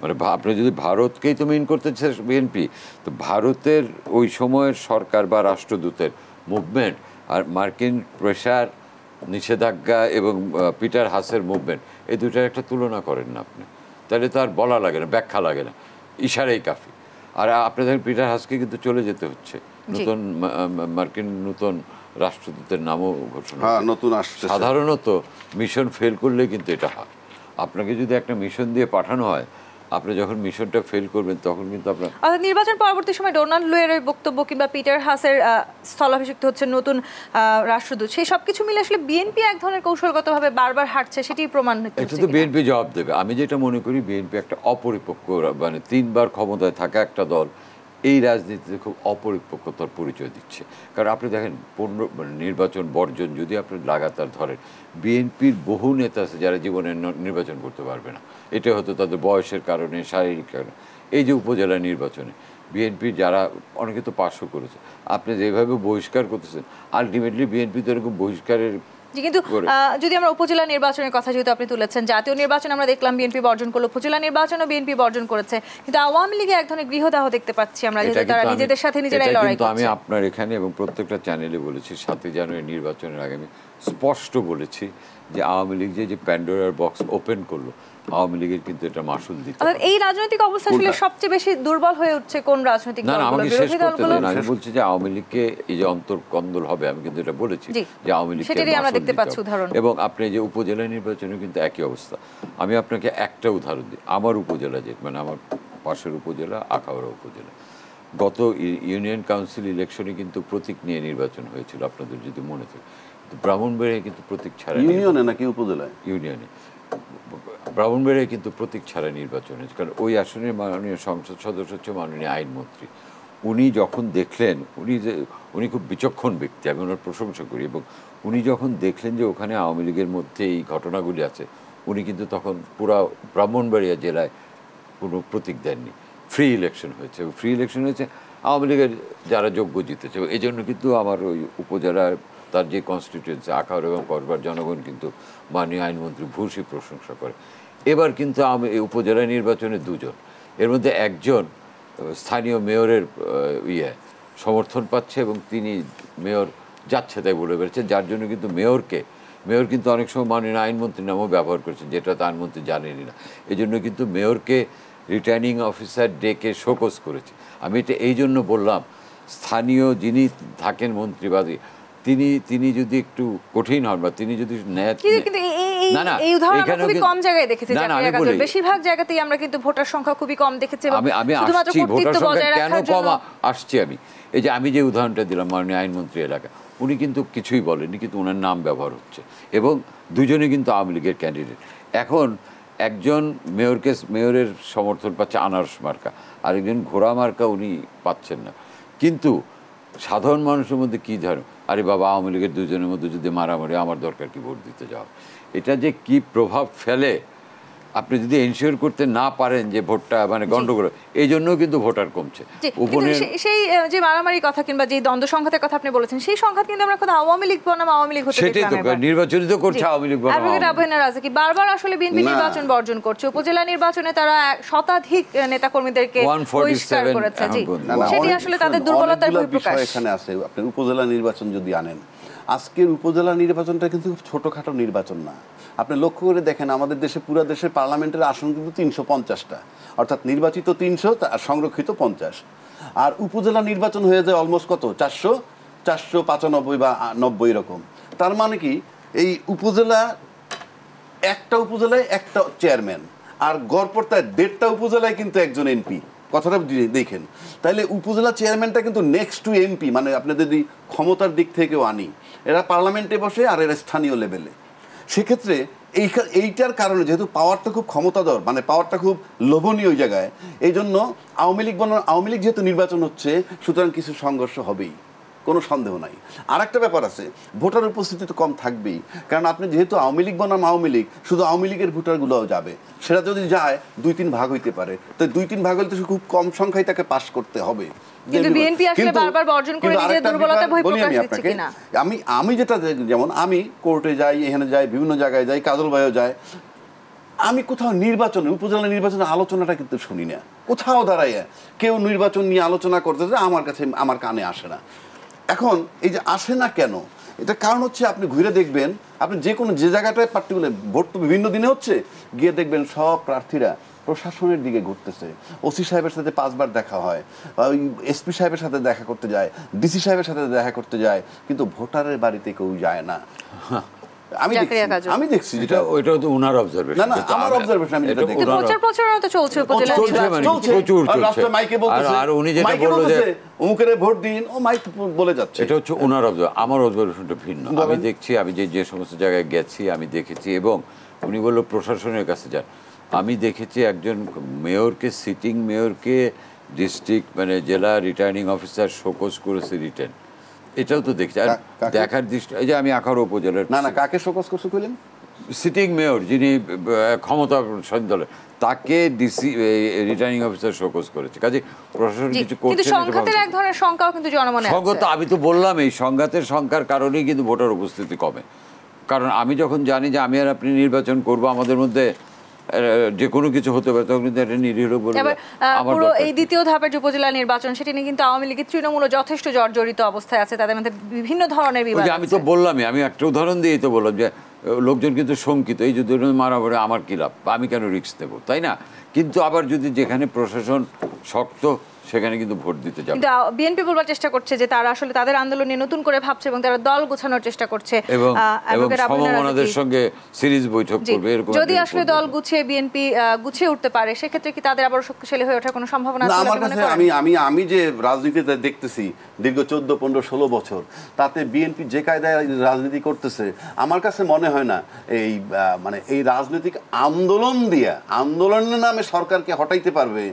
মানে আপনি যদি ভারতকেই তো মেইন করতে বিএনপি তো ভারতের ওই সময়ের সরকার বা রাষ্ট্রদূতের মুভমেন্ট আর মার্কিন প্রেশার নিষেধাজ্ঞা এবং পিটার হাসের মুভমেন্ট এই দুটার একটা তুলনা করেন না আপনি তাহলে তো আর বলা লাগে না ব্যাখ্যা লাগে না ইশারাই কাফি আর আপনাদের পিটার হাসকে কিন্তু চলে যেতে হচ্ছে নতুন মার্কিন নতুন রাষ্ট্রদূতের নামও ঘোষণা হ্যাঁ, নতুন সাধারণত মিশন ফেল করলে কিন্তু এটা হয় আপনাকে যদি একটা মিশন দিয়ে পাঠানো হয় আপনি যখন মিশনটা ফেল করবেন তখন কিন্তু আপনার নির্বাচন পরবর্তী সময় ডোনাল্ড লুয়ের ওই বক্তব্য কিংবা পিটার হাসের স্থলাভিষিক্ত হচ্ছে নতুন রাষ্ট্রদূত সেই সব কিছু মিলে আসলে বিএনপি এক ধরনের কৌশলগতভাবে বারবার হাঁটছে সেটি প্রমাণ এটা তো বিএনপি জবাব দেবে আমি যেটা মনে করি বিএনপি একটা অপরিপক্ক মানে তিনবার ক্ষমতায় থাকা একটা দল এই রাজনীতিতে খুব অপরিপক্কতার পরিচয় দিচ্ছে কারণ আপনি দেখেন পণ্য মানে নির্বাচন বর্জন যদি আপনি লাগাতার ধরেন বিএনপির বহু নেতা আছে যারা জীবনে নির্বাচন করতে পারবে না এটা হয়তো তাদের বয়সের কারণে শারীরিক কারণে এই যে উপজেলা নির্বাচনে বিএনপি যারা অনেকে তো পাশও করেছে আপনি যেভাবে বহিষ্কার করতেছেন আলটিমেটলি বিএনপি তো এরকম বহিষ্কারের কিন্তু যদি আমরা উপজেলা নির্বাচনের কথা যেহেতু আপনি তুলেছেন জাতীয় নির্বাচন আমরা দেখলাম বিএনপি বর্জন করলো উপজেলা নির্বাচনও বিএনপি বর্জন করেছে কিন্তু আওয়ামী লীগে এক ধরনের গৃহদাহ দেখতে পাচ্ছি আমরা যেহেতু তারা নিজেদের সাথে নিজেরাই লড়াই করছে আমি আপনার এখানে এবং প্রত্যেকটা চ্যানেলে বলেছি সাতই জানুয়ারি নির্বাচনের আগে আমি স্পষ্ট বলেছি যে আওয়ামী লীগ যে প্যান্ডোরার বক্স ওপেন করলো আওয়ামী লীগের কিন্তু এটা মাসুল দিতে এই রাজনৈতিক অবস্থা আসলে সবচেয়ে বেশি দুর্বল হয়ে উঠছে কোন রাজনৈতিক আমি বলছি যে আওয়ামী লীগকে এই যে অন্তর্কন্দল হবে আমি কিন্তু এটা বলেছি যে আওয়ামী সেটাই আমরা দেখতে পাচ্ছি উদাহরণ এবং আপনি যে উপজেলা নির্বাচনে কিন্তু একই অবস্থা আমি আপনাকে একটা উদাহরণ দিই আমার উপজেলা যে মানে আমার পাশের উপজেলা আখাউড়া উপজেলা গত ইউনিয়ন কাউন্সিল ইলেকশনে কিন্তু প্রতীক নিয়ে নির্বাচন হয়েছিল আপনাদের যদি মনে থাকে ব্রাহ্মণবাড়িয়া কিন্তু প্রতীক ছাড়া ইউনিয়নে নাকি উপজেলায় ইউনিয়নে ব্রাহ্মণবাড়িয়া কিন্তু প্রতীক ছাড়া নির্বাচন হয়েছে কারণ ওই আসনের মাননীয় সংসদ সদস্য হচ্ছে মাননীয় আইনমন্ত্রী উনি যখন দেখলেন উনি যে উনি খুব বিচক্ষণ ব্যক্তি আমি ওনার প্রশংসা করি এবং উনি যখন দেখলেন যে ওখানে আওয়ামী লীগের মধ্যে এই ঘটনাগুলি আছে উনি কিন্তু তখন পুরা ব্রাহ্মণবাড়িয়া জেলায় কোনো প্রতীক দেননি ফ্রি ইলেকশন হয়েছে ফ্রি ইলেকশন হয়েছে আওয়ামী লীগের যারা যোগ্য জিতেছে এই জন্য কিন্তু আমার ওই উপজেলার তার যে কনস্টিটিউয়েন্সি আকার এবং করবার জনগণ কিন্তু মাননীয় আইনমন্ত্রী ভূষী প্রশংসা করে এবার কিন্তু আমি উপজেলা নির্বাচনে দুজন এর মধ্যে একজন স্থানীয় মেয়রের ইয়ে সমর্থন পাচ্ছে এবং তিনি মেয়র যাচ্ছে তাই বলে বেড়েছেন যার জন্য কিন্তু মেয়রকে মেয়র কিন্তু অনেক সময় মাননীয় আইনমন্ত্রীর নামও ব্যবহার করেছেন যেটা তো আইনমন্ত্রী জানেনি না এই জন্য কিন্তু মেয়রকে রিটার্নিং অফিসার ডেকে শোকস করেছে আমি এটা এই জন্য বললাম স্থানীয় যিনি থাকেন মন্ত্রীবাদী তিনি তিনি যদি একটু কঠিন হন বা তিনি যদি আমি যে উদাহরণটা দিলাম মাননীয় আইনমন্ত্রী এলাকা উনি কিন্তু কিছুই বলেনি কিন্তু উনার নাম ব্যবহার হচ্ছে এবং দুজনে কিন্তু আওয়ামী লীগের ক্যান্ডিডেট এখন একজন মেয়রকে মেয়রের সমর্থন পাচ্ছে আনারস মার্কা আরেকজন ঘোড়া মার্কা উনি পাচ্ছেন না কিন্তু সাধারণ মানুষের মধ্যে কী ধরনের আরে বাবা আওয়ামী লীগের দুজনের মধ্যে যদি মারামারি আমার দরকার কি ভোট দিতে যাও এটা যে কি প্রভাব ফেলে আপনি যদি এনশিওর করতে না পারেন যে ভোটটা মানে গন্ডগোল এই জন্য কিন্তু ভোটার কমছে সেই যে মারামারি কথা কিংবা যে দ্বন্দ্ব সংঘাতের কথা আপনি বলেছেন সেই সংঘাত কিন্তু আমরা কথা আওয়ামী লীগ বনাম আওয়ামী লীগ হতে সেটাই তো নির্বাচনী তো করছে আওয়ামী লীগ বনাম অ্যাডভোকেট আবহেনা রাজাকি বারবার আসলে বিএনপি নির্বাচন বর্জন করছে উপজেলা নির্বাচনে তারা শতাধিক নেতাকর্মীদেরকে বহিষ্কার করেছে জি সেটি আসলে তাদের দুর্বলতার বহিঃপ্রকাশ এখানে আছে আপনি উপজেলা নির্বাচন যদি আনেন আজকের উপজেলা নির্বাচনটা কিন্তু ছোটখাটো নির্বাচন না আপনি লক্ষ্য করে দেখেন আমাদের দেশে পুরা দেশের পার্লামেন্টের আসন কিন্তু তিনশো পঞ্চাশটা অর্থাৎ নির্বাচিত তিনশো আর সংরক্ষিত পঞ্চাশ আর উপজেলা নির্বাচন হয়ে যায় অলমোস্ট কত চারশো চারশো পঁচানব্বই বা নব্বই রকম তার মানে কি এই উপজেলা একটা উপজেলায় একটা চেয়ারম্যান আর গড়পড়তায় দেড়টা উপজেলায় কিন্তু একজন এমপি কথাটা দেখেন তাহলে উপজেলা চেয়ারম্যানটা কিন্তু নেক্সট টু এমপি মানে আপনি যদি ক্ষমতার দিক থেকেও আনি এরা পার্লামেন্টে বসে আর এরা স্থানীয় লেভেলে সেক্ষেত্রে এই এইটার কারণে যেহেতু পাওয়ারটা খুব ক্ষমতাধর মানে পাওয়ারটা খুব লোভনীয় জায়গায় এই জন্য আওয়ামী লীগ বন আওয়ামী লীগ যেহেতু নির্বাচন হচ্ছে সুতরাং কিছু সংঘর্ষ হবেই কোনো সন্দেহ নাই আর একটা ব্যাপার আছে ভোটার উপস্থিতি তো কম থাকবেই কারণ আপনি যেহেতু আওয়ামী লীগ বনাম আওয়ামী লীগ শুধু আওয়ামী লীগের ভোটারগুলোও যাবে সেটা যদি যায় দুই তিন ভাগ হইতে পারে তো দুই তিন ভাগ হলে তো খুব কম সংখ্যায় তাকে পাশ করতে হবে আমি আমি যেটা যেমন আমি কোর্টে যাই এখানে যাই বিভিন্ন জায়গায় যাই কাজল ভাইও যায় আমি কোথাও নির্বাচনে উপজেলা নির্বাচনে আলোচনাটা কিন্তু শুনি না কোথাও দাঁড়াইয়া কেউ নির্বাচন নিয়ে আলোচনা করতে আমার কাছে আমার কানে আসে না এখন এই যে আসে না কেন এটা কারণ হচ্ছে আপনি ঘুরে দেখবেন আপনি যে কোনো যে জায়গাটায় পার্টিকুলার ভোট তো বিভিন্ন দিনে হচ্ছে গিয়ে দেখবেন সব প্রার্থীরা প্রশাসনের দিকে ঘুরতেছে ওসি সাহেবের সাথে পাঁচবার দেখা হয় এসপি সাহেবের সাথে দেখা করতে যায় ডিসি সাহেবের সাথে দেখা করতে যায় কিন্তু ভোটারের বাড়িতে কেউ যায় না আমি আমি দেখছি যেটা ওইটা তো ওনার অবজারভেশন না না আমার অবজারভেশন আমি যেটা দেখছি প্রচার তো চলছে উপজেলা চলছে মানে প্রচুর চলছে আর উনি যেটা বললো যে ভোট দিন ও মাইক বলে যাচ্ছে এটা হচ্ছে ওনার অবজারভেশন আমার অবজারভেশনটা ভিন্ন আমি দেখছি আমি যে যে সমস্ত জায়গায় গেছি আমি দেখেছি এবং উনি বললো প্রশাসনের কাছে যান আমি দেখেছি একজন মেয়রকে সিটিং মেয়রকে ডিস্ট্রিক্ট মানে জেলা রিটার্নিং অফিসার শোকজ করেছে রিটার্ন এটাও তো দেখছি আর দেখার দৃষ্টি এই যে আমি আখার উপজেলার না না কাকে শোকস করছে কইলেন সিটিং মেয়র যিনি ক্ষমতা দলের তাকে ডিসি রিটার্নিং অফিসার শোকস করেছে কাজে প্রশাসন কিছু করছে সংঘাতের এক ধরনের সংখ্যাও কিন্তু জনমনে সংঘাত আমি তো বললাম এই সংঘাতের সংখ্যার কারণেই কিন্তু ভোটার উপস্থিতি কমে কারণ আমি যখন জানি যে আমি আর আপনি নির্বাচন করব আমাদের মধ্যে যে কোনো কিছু হতে পারে তখন কিন্তু একটা নিরীহ বলে পুরো এই দ্বিতীয় ধাপের যে উপজেলা নির্বাচন সেটি নিয়ে কিন্তু আওয়ামী লীগের তৃণমূল যথেষ্ট জর্জরিত অবস্থায় আছে তাদের মধ্যে বিভিন্ন ধরনের বিবাদ আমি তো বললামই আমি একটা উদাহরণ দিয়েই তো বললাম যে লোকজন কিন্তু শঙ্কিত এই যদি মারা পড়ে আমার কী লাভ আমি কেন রিক্স দেবো তাই না কিন্তু আবার যদি যেখানে প্রশাসন শক্ত সেখানে কিন্তু ভোট দিতে যাবে বিএনপি বলবার চেষ্টা করছে যে তারা আসলে তাদের আন্দোলনে নতুন করে ভাবছে এবং তারা দল গোছানোর চেষ্টা করছে এবং সমমনাদের সঙ্গে সিরিজ বৈঠক করবে এরকম যদি আসলে দল গুছিয়ে বিএনপি গুছিয়ে উঠতে পারে সেক্ষেত্রে কি তাদের আবার শক্তিশালী হয়ে ওঠার কোনো সম্ভাবনা আছে আমার কাছে আমি আমি আমি যে রাজনীতিতে দেখতেছি দীর্ঘ চোদ্দ পনেরো ষোলো বছর তাতে বিএনপি যে কায়দায় রাজনীতি করতেছে আমার কাছে মনে হয় না এই মানে এই রাজনৈতিক আন্দোলন দিয়ে আন্দোলনের নামে সরকারকে হটাইতে পারবে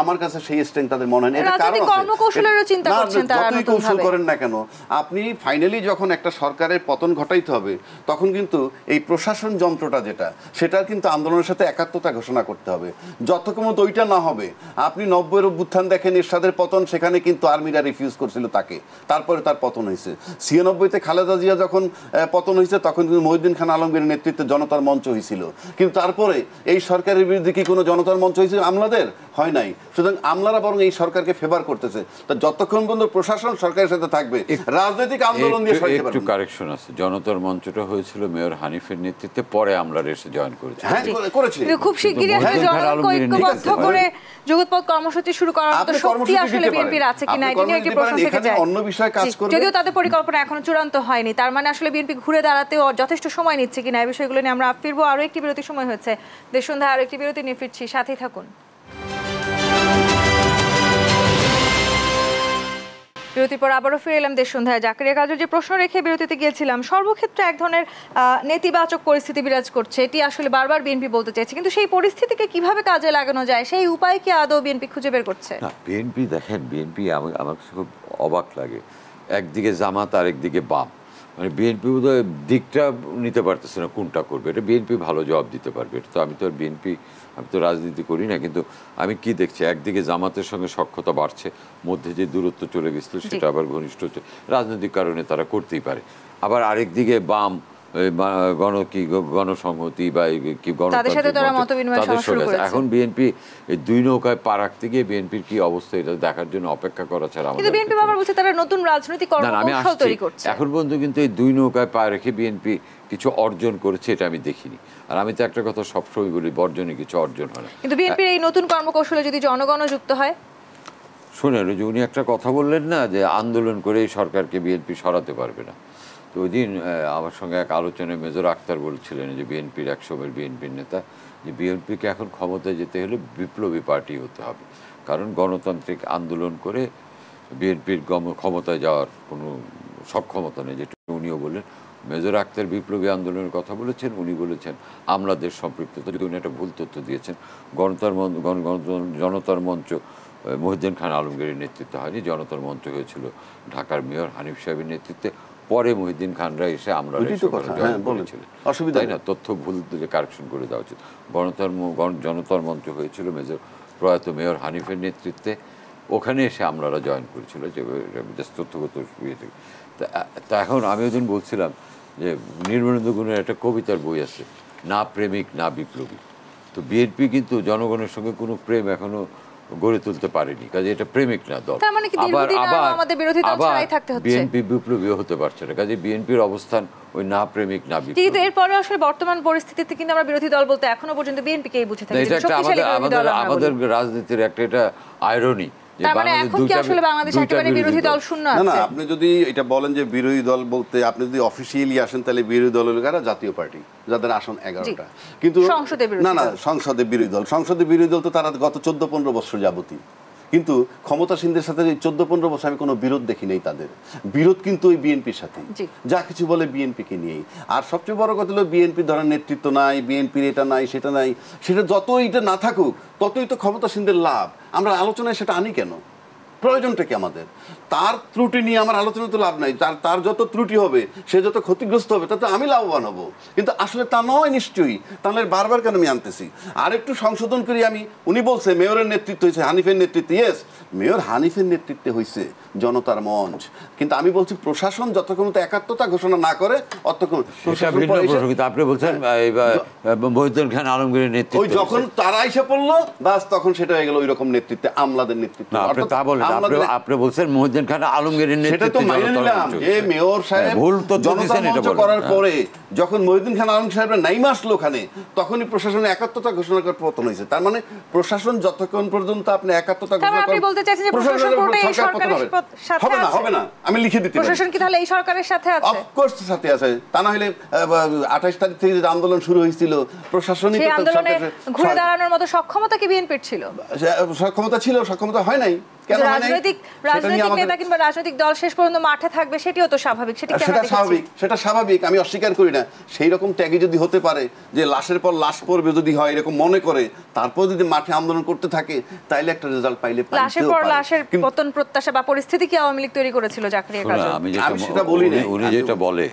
আমার কাছে সেই স্ট্রেংথ তাদের মনে হয় এটা কারণ কর্মকৌশলের চিন্তা করছেন তারা যতই কৌশল করেন না কেন আপনি ফাইনালি যখন একটা সরকারের পতন ঘটাইতে হবে তখন কিন্তু এই প্রশাসন যন্ত্রটা যেটা সেটার কিন্তু আন্দোলনের সাথে একাত্মতা ঘোষণা করতে হবে যতক্ষণ মতো ওইটা না হবে আপনি নব্বইয়ের অভ্যুত্থান দেখেন এরশাদের পতন সেখানে কিন্তু আর্মিরা রিফিউজ করছিল তাকে তারপরে তার পতন হয়েছে ছিয়ানব্বইতে খালেদা জিয়া যখন পতন হয়েছে তখন কিন্তু মহিউদ্দিন খান আলমগীরের নেতৃত্বে জনতার মঞ্চ হয়েছিল কিন্তু তারপরে এই সরকারের বিরুদ্ধে কি কোনো জনতার মঞ্চ হয়েছে আমলাদের হয় নাই সুতরাং আমলারা বরং এই সরকারকে ফেভার করতেছে তা যতক্ষণ পর্যন্ত প্রশাসন সরকারের সাথে থাকবে রাজনৈতিক আন্দোলন দিয়ে সরকার একটু কারেকশন আছে জনতার মঞ্চটা হয়েছিল মেয়র হানিফের নেতৃত্বে পরে আমরা এসে জয়েন করেছি হ্যাঁ করেছি খুব শিগগিরই আসলে জনগণকে ঐক্যবদ্ধ করে যুগতপথ কর্মসূচি শুরু করার মতো শক্তি আসলে বিএনপির আছে কিনা এটা নিয়ে একটি প্রশ্ন থেকে যায় অন্য বিষয়ে কাজ করবে যদিও তাদের পরিকল্পনা এখনো চূড়ান্ত হয়নি তার মানে আসলে বিএনপি ঘুরে দাঁড়াতেও যথেষ্ট সময় নিচ্ছে কিনা এই বিষয়গুলো নিয়ে আমরা ফিরবো আরও একটি বিরতি সময় হয়েছে দেশ সন্ধ্যা আরও একটি বিরতি নিয়ে ফিরছি সাথেই থাকুন বিরতির পর আবারও ফিরে এলাম দেশ সন্ধ্যায় জাকরিয়া কাজল যে প্রশ্ন রেখে বিরতিতে গিয়েছিলাম সর্বক্ষেত্রে এক ধরনের নেতিবাচক পরিস্থিতি বিরাজ করছে এটি আসলে বারবার বিএনপি বলতে চাইছে কিন্তু সেই পরিস্থিতিকে কিভাবে কাজে লাগানো যায় সেই উপায় কি আদৌ বিএনপি খুঁজে বের করছে বিএনপি দেখেন বিএনপি আমার খুব অবাক লাগে একদিকে জামাত আর একদিকে বাম মানে বিএনপি দিকটা নিতে পারতেছে না কোনটা করবে এটা বিএনপি ভালো জবাব দিতে পারবে এটা তো আমি তো আর বিএনপি আমি তো রাজনীতি করি না কিন্তু আমি কি দেখছি একদিকে জামাতের সঙ্গে সক্ষতা বাড়ছে মধ্যে যে দূরত্ব চলে গেছিল সেটা আবার ঘনিষ্ঠ হচ্ছে রাজনৈতিক কারণে তারা করতেই পারে আবার আরেক দিকে বাম গণ কি গণসংহতি বা কি গণতন্ত্র এখন বিএনপি দুই নৌকায় পা রাখতে গিয়ে বিএনপির কি অবস্থা এটা দেখার জন্য অপেক্ষা করা ছাড়া আমাদের তারা নতুন রাজনৈতিক এখন পর্যন্ত কিন্তু এই দুই নৌকায় পা রেখে বিএনপি কিছু অর্জন করেছে এটা আমি দেখিনি আর আমি তো একটা কথা সবসময় বলি বর্জনে কিছু অর্জন হয় না কিন্তু বিএনপির এই নতুন কর্মকৌশলে যদি জনগণও যুক্ত হয় শোনেন যে উনি একটা কথা বললেন না যে আন্দোলন করে সরকারকে বিএনপি সরাতে পারবে না তো ওই দিন আমার সঙ্গে এক আলোচনায় মেজর আক্তার বলছিলেন যে বিএনপির একসময়ের বিএনপির নেতা যে বিএনপিকে এখন ক্ষমতায় যেতে হলে বিপ্লবী পার্টি হতে হবে কারণ গণতান্ত্রিক আন্দোলন করে বিএনপির ক্ষমতায় যাওয়ার কোনো সক্ষমতা নেই যেটা উনিও বললেন মেজর আক্তার বিপ্লবী আন্দোলনের কথা বলেছেন উনি বলেছেন আমলাদের সম্পৃক্ততা যদি উনি একটা ভুল তথ্য দিয়েছেন গণতার জনতার মঞ্চ মহিউদ্দিন খান আলমগীরের নেতৃত্বে হয়নি জনতার মঞ্চ হয়েছিল ঢাকার মেয়র হানিফ সাহেবের নেতৃত্বে পরে মহিউদ্দিন খানরা এসে আমরা অসুবিধা না তথ্য ভুল কারেকশন করে দেওয়া উচিত গণতার জনতার মঞ্চ হয়েছিল মেজর প্রয়াত মেয়র হানিফের নেতৃত্বে ওখানে এসে আমরারা জয়েন করেছিল যে তথ্যগত তা এখন আমি ওদিন বলছিলাম যে নির্মলেন্দু গুণের একটা কবিতার বই আছে না প্রেমিক না বিপ্লবী তো বিএনপি কিন্তু জনগণের সঙ্গে কোনো প্রেম এখনো গড়ে তুলতে পারেনি কাজে এটা প্রেমিক না দল মানে আবার আবার বিএনপি বিপ্লবী হতে পারছে না কাজে বিএনপির অবস্থান ওই না প্রেমিক না বিপ্লবী কিন্তু এরপরে আসলে বর্তমান পরিস্থিতিতে কিন্তু আমরা বিরোধী দল বলতে এখনো পর্যন্ত বিএনপিকেই বুঝে থাকি এটা আমাদের আমাদের রাজনীতির একটা এটা আইরনি মানে আপনি যদি এটা বলেন যে বিরোধী দল বলতে আপনি যদি অফিসিয়ালি আসেন তাহলে বিরোধী দল হলো জাতীয় পার্টি যাদের আসন এগারোটা কিন্তু না না সংসদে বিরোধী দল সংসদে বিরোধী দল তো তারা গত চোদ্দ পনেরো বছর যাবতীয় কিন্তু ক্ষমতাসীনদের সাথে এই চোদ্দ পনেরো বছর আমি কোনো বিরোধ দেখি নেই তাদের বিরোধ কিন্তু ওই বিএনপির সাথে যা কিছু বলে বিএনপিকে নিয়েই আর সবচেয়ে বড় কথা হলো বিএনপি ধরার নেতৃত্ব নাই বিএনপির এটা নাই সেটা নাই সেটা যত এটা না থাকুক ততই তো ক্ষমতাসীনদের লাভ আমরা আলোচনায় সেটা আনি কেন প্রয়োজনটা কি আমাদের তার ত্রুটি নিয়ে আমার আলোচনা তো লাভ নাই তার তার যত ত্রুটি হবে সে যত ক্ষতিগ্রস্ত হবে তাতে আমি লাভবান হব কিন্তু আসলে তা নয় নিশ্চয়ই তাহলে বারবার কেন আমি আনতেছি আর একটু সংশোধন করি আমি উনি বলছে মেয়রের নেতৃত্ব হয়েছে হানিফের নেতৃত্বে ইয়েস মেয়র হানিফের নেতৃত্বে হয়েছে জনতার মঞ্চ কিন্তু আমি বলছি প্রশাসন যতক্ষণ তো একাত্মতা ঘোষণা না করে আপনি বলছেন হ্যাঁ, মহিউদ্দিন খান নেতৃত্ব ওই যখন তারা এসে পড়লো বাস তখন সেটা হয়ে গেল ওই রকম নেতৃত্বে আমলাদের নেতৃত্ব আপনি তা বলেন আপনি বলছেন মহিউদ্দিন খান আলমগীরের নেতৃত্ব সেটা তো নিলাম যে মেয়র হ্যাঁ, সাহেব ভুল তো জনতা মঞ্চ করার হ্যাঁ। পরে যখন মহিউদ্দিন খান আলম সাহেবের নাইমা আসলো ওখানে তখনই প্রশাসনে একাত্মতা ঘোষণা করার পতন হয়েছে তার মানে প্রশাসন যতক্ষণ পর্যন্ত আপনি একাত্মতা মানে ঘোষণা করেন বলতে চাইছেন যে প্রশাসন কোটা সরকারের সাথে হবে না হবে না আমি লিখে দিতে প্রশাসন কি তাহলে এই সরকারের সাথে আছে অফ কোর্স সাথে আছে তা না হলে 28 তারিখ থেকে যে আন্দোলন শুরু হয়েছিল প্রশাসনই তো ঘুরে দাঁড়ানোর মতো সক্ষমতা কি বিএনপির ছিল সক্ষমতা ছিল সক্ষমতা হয় নাই মানে রাজনৈতিক রাজনৈতিক নেতা কিংবা রাজনৈতিক দল শেষ পর্যন্ত মাঠে থাকবে সেটিও তো স্বাভাবিক সেটা স্বাভাবিক সেটা স্বাভাবিক আমি অস্বীকার করি না সেই রকম যদি হতে পারে যে লাশের পর লাশ পড়বে যদি হয় এরকম মনে করে তারপর যদি মাঠে আন্দোলন করতে থাকে তাইলে একটা রেজাল্ট পাইলে লাশের পর লাশের পতন প্রত্যাশা বা পরিস্থিতি কি আওয়ামী লীগ তৈরি করেছিল জাকরিয়া আমি সেটা বলি না উনি যেটা বলে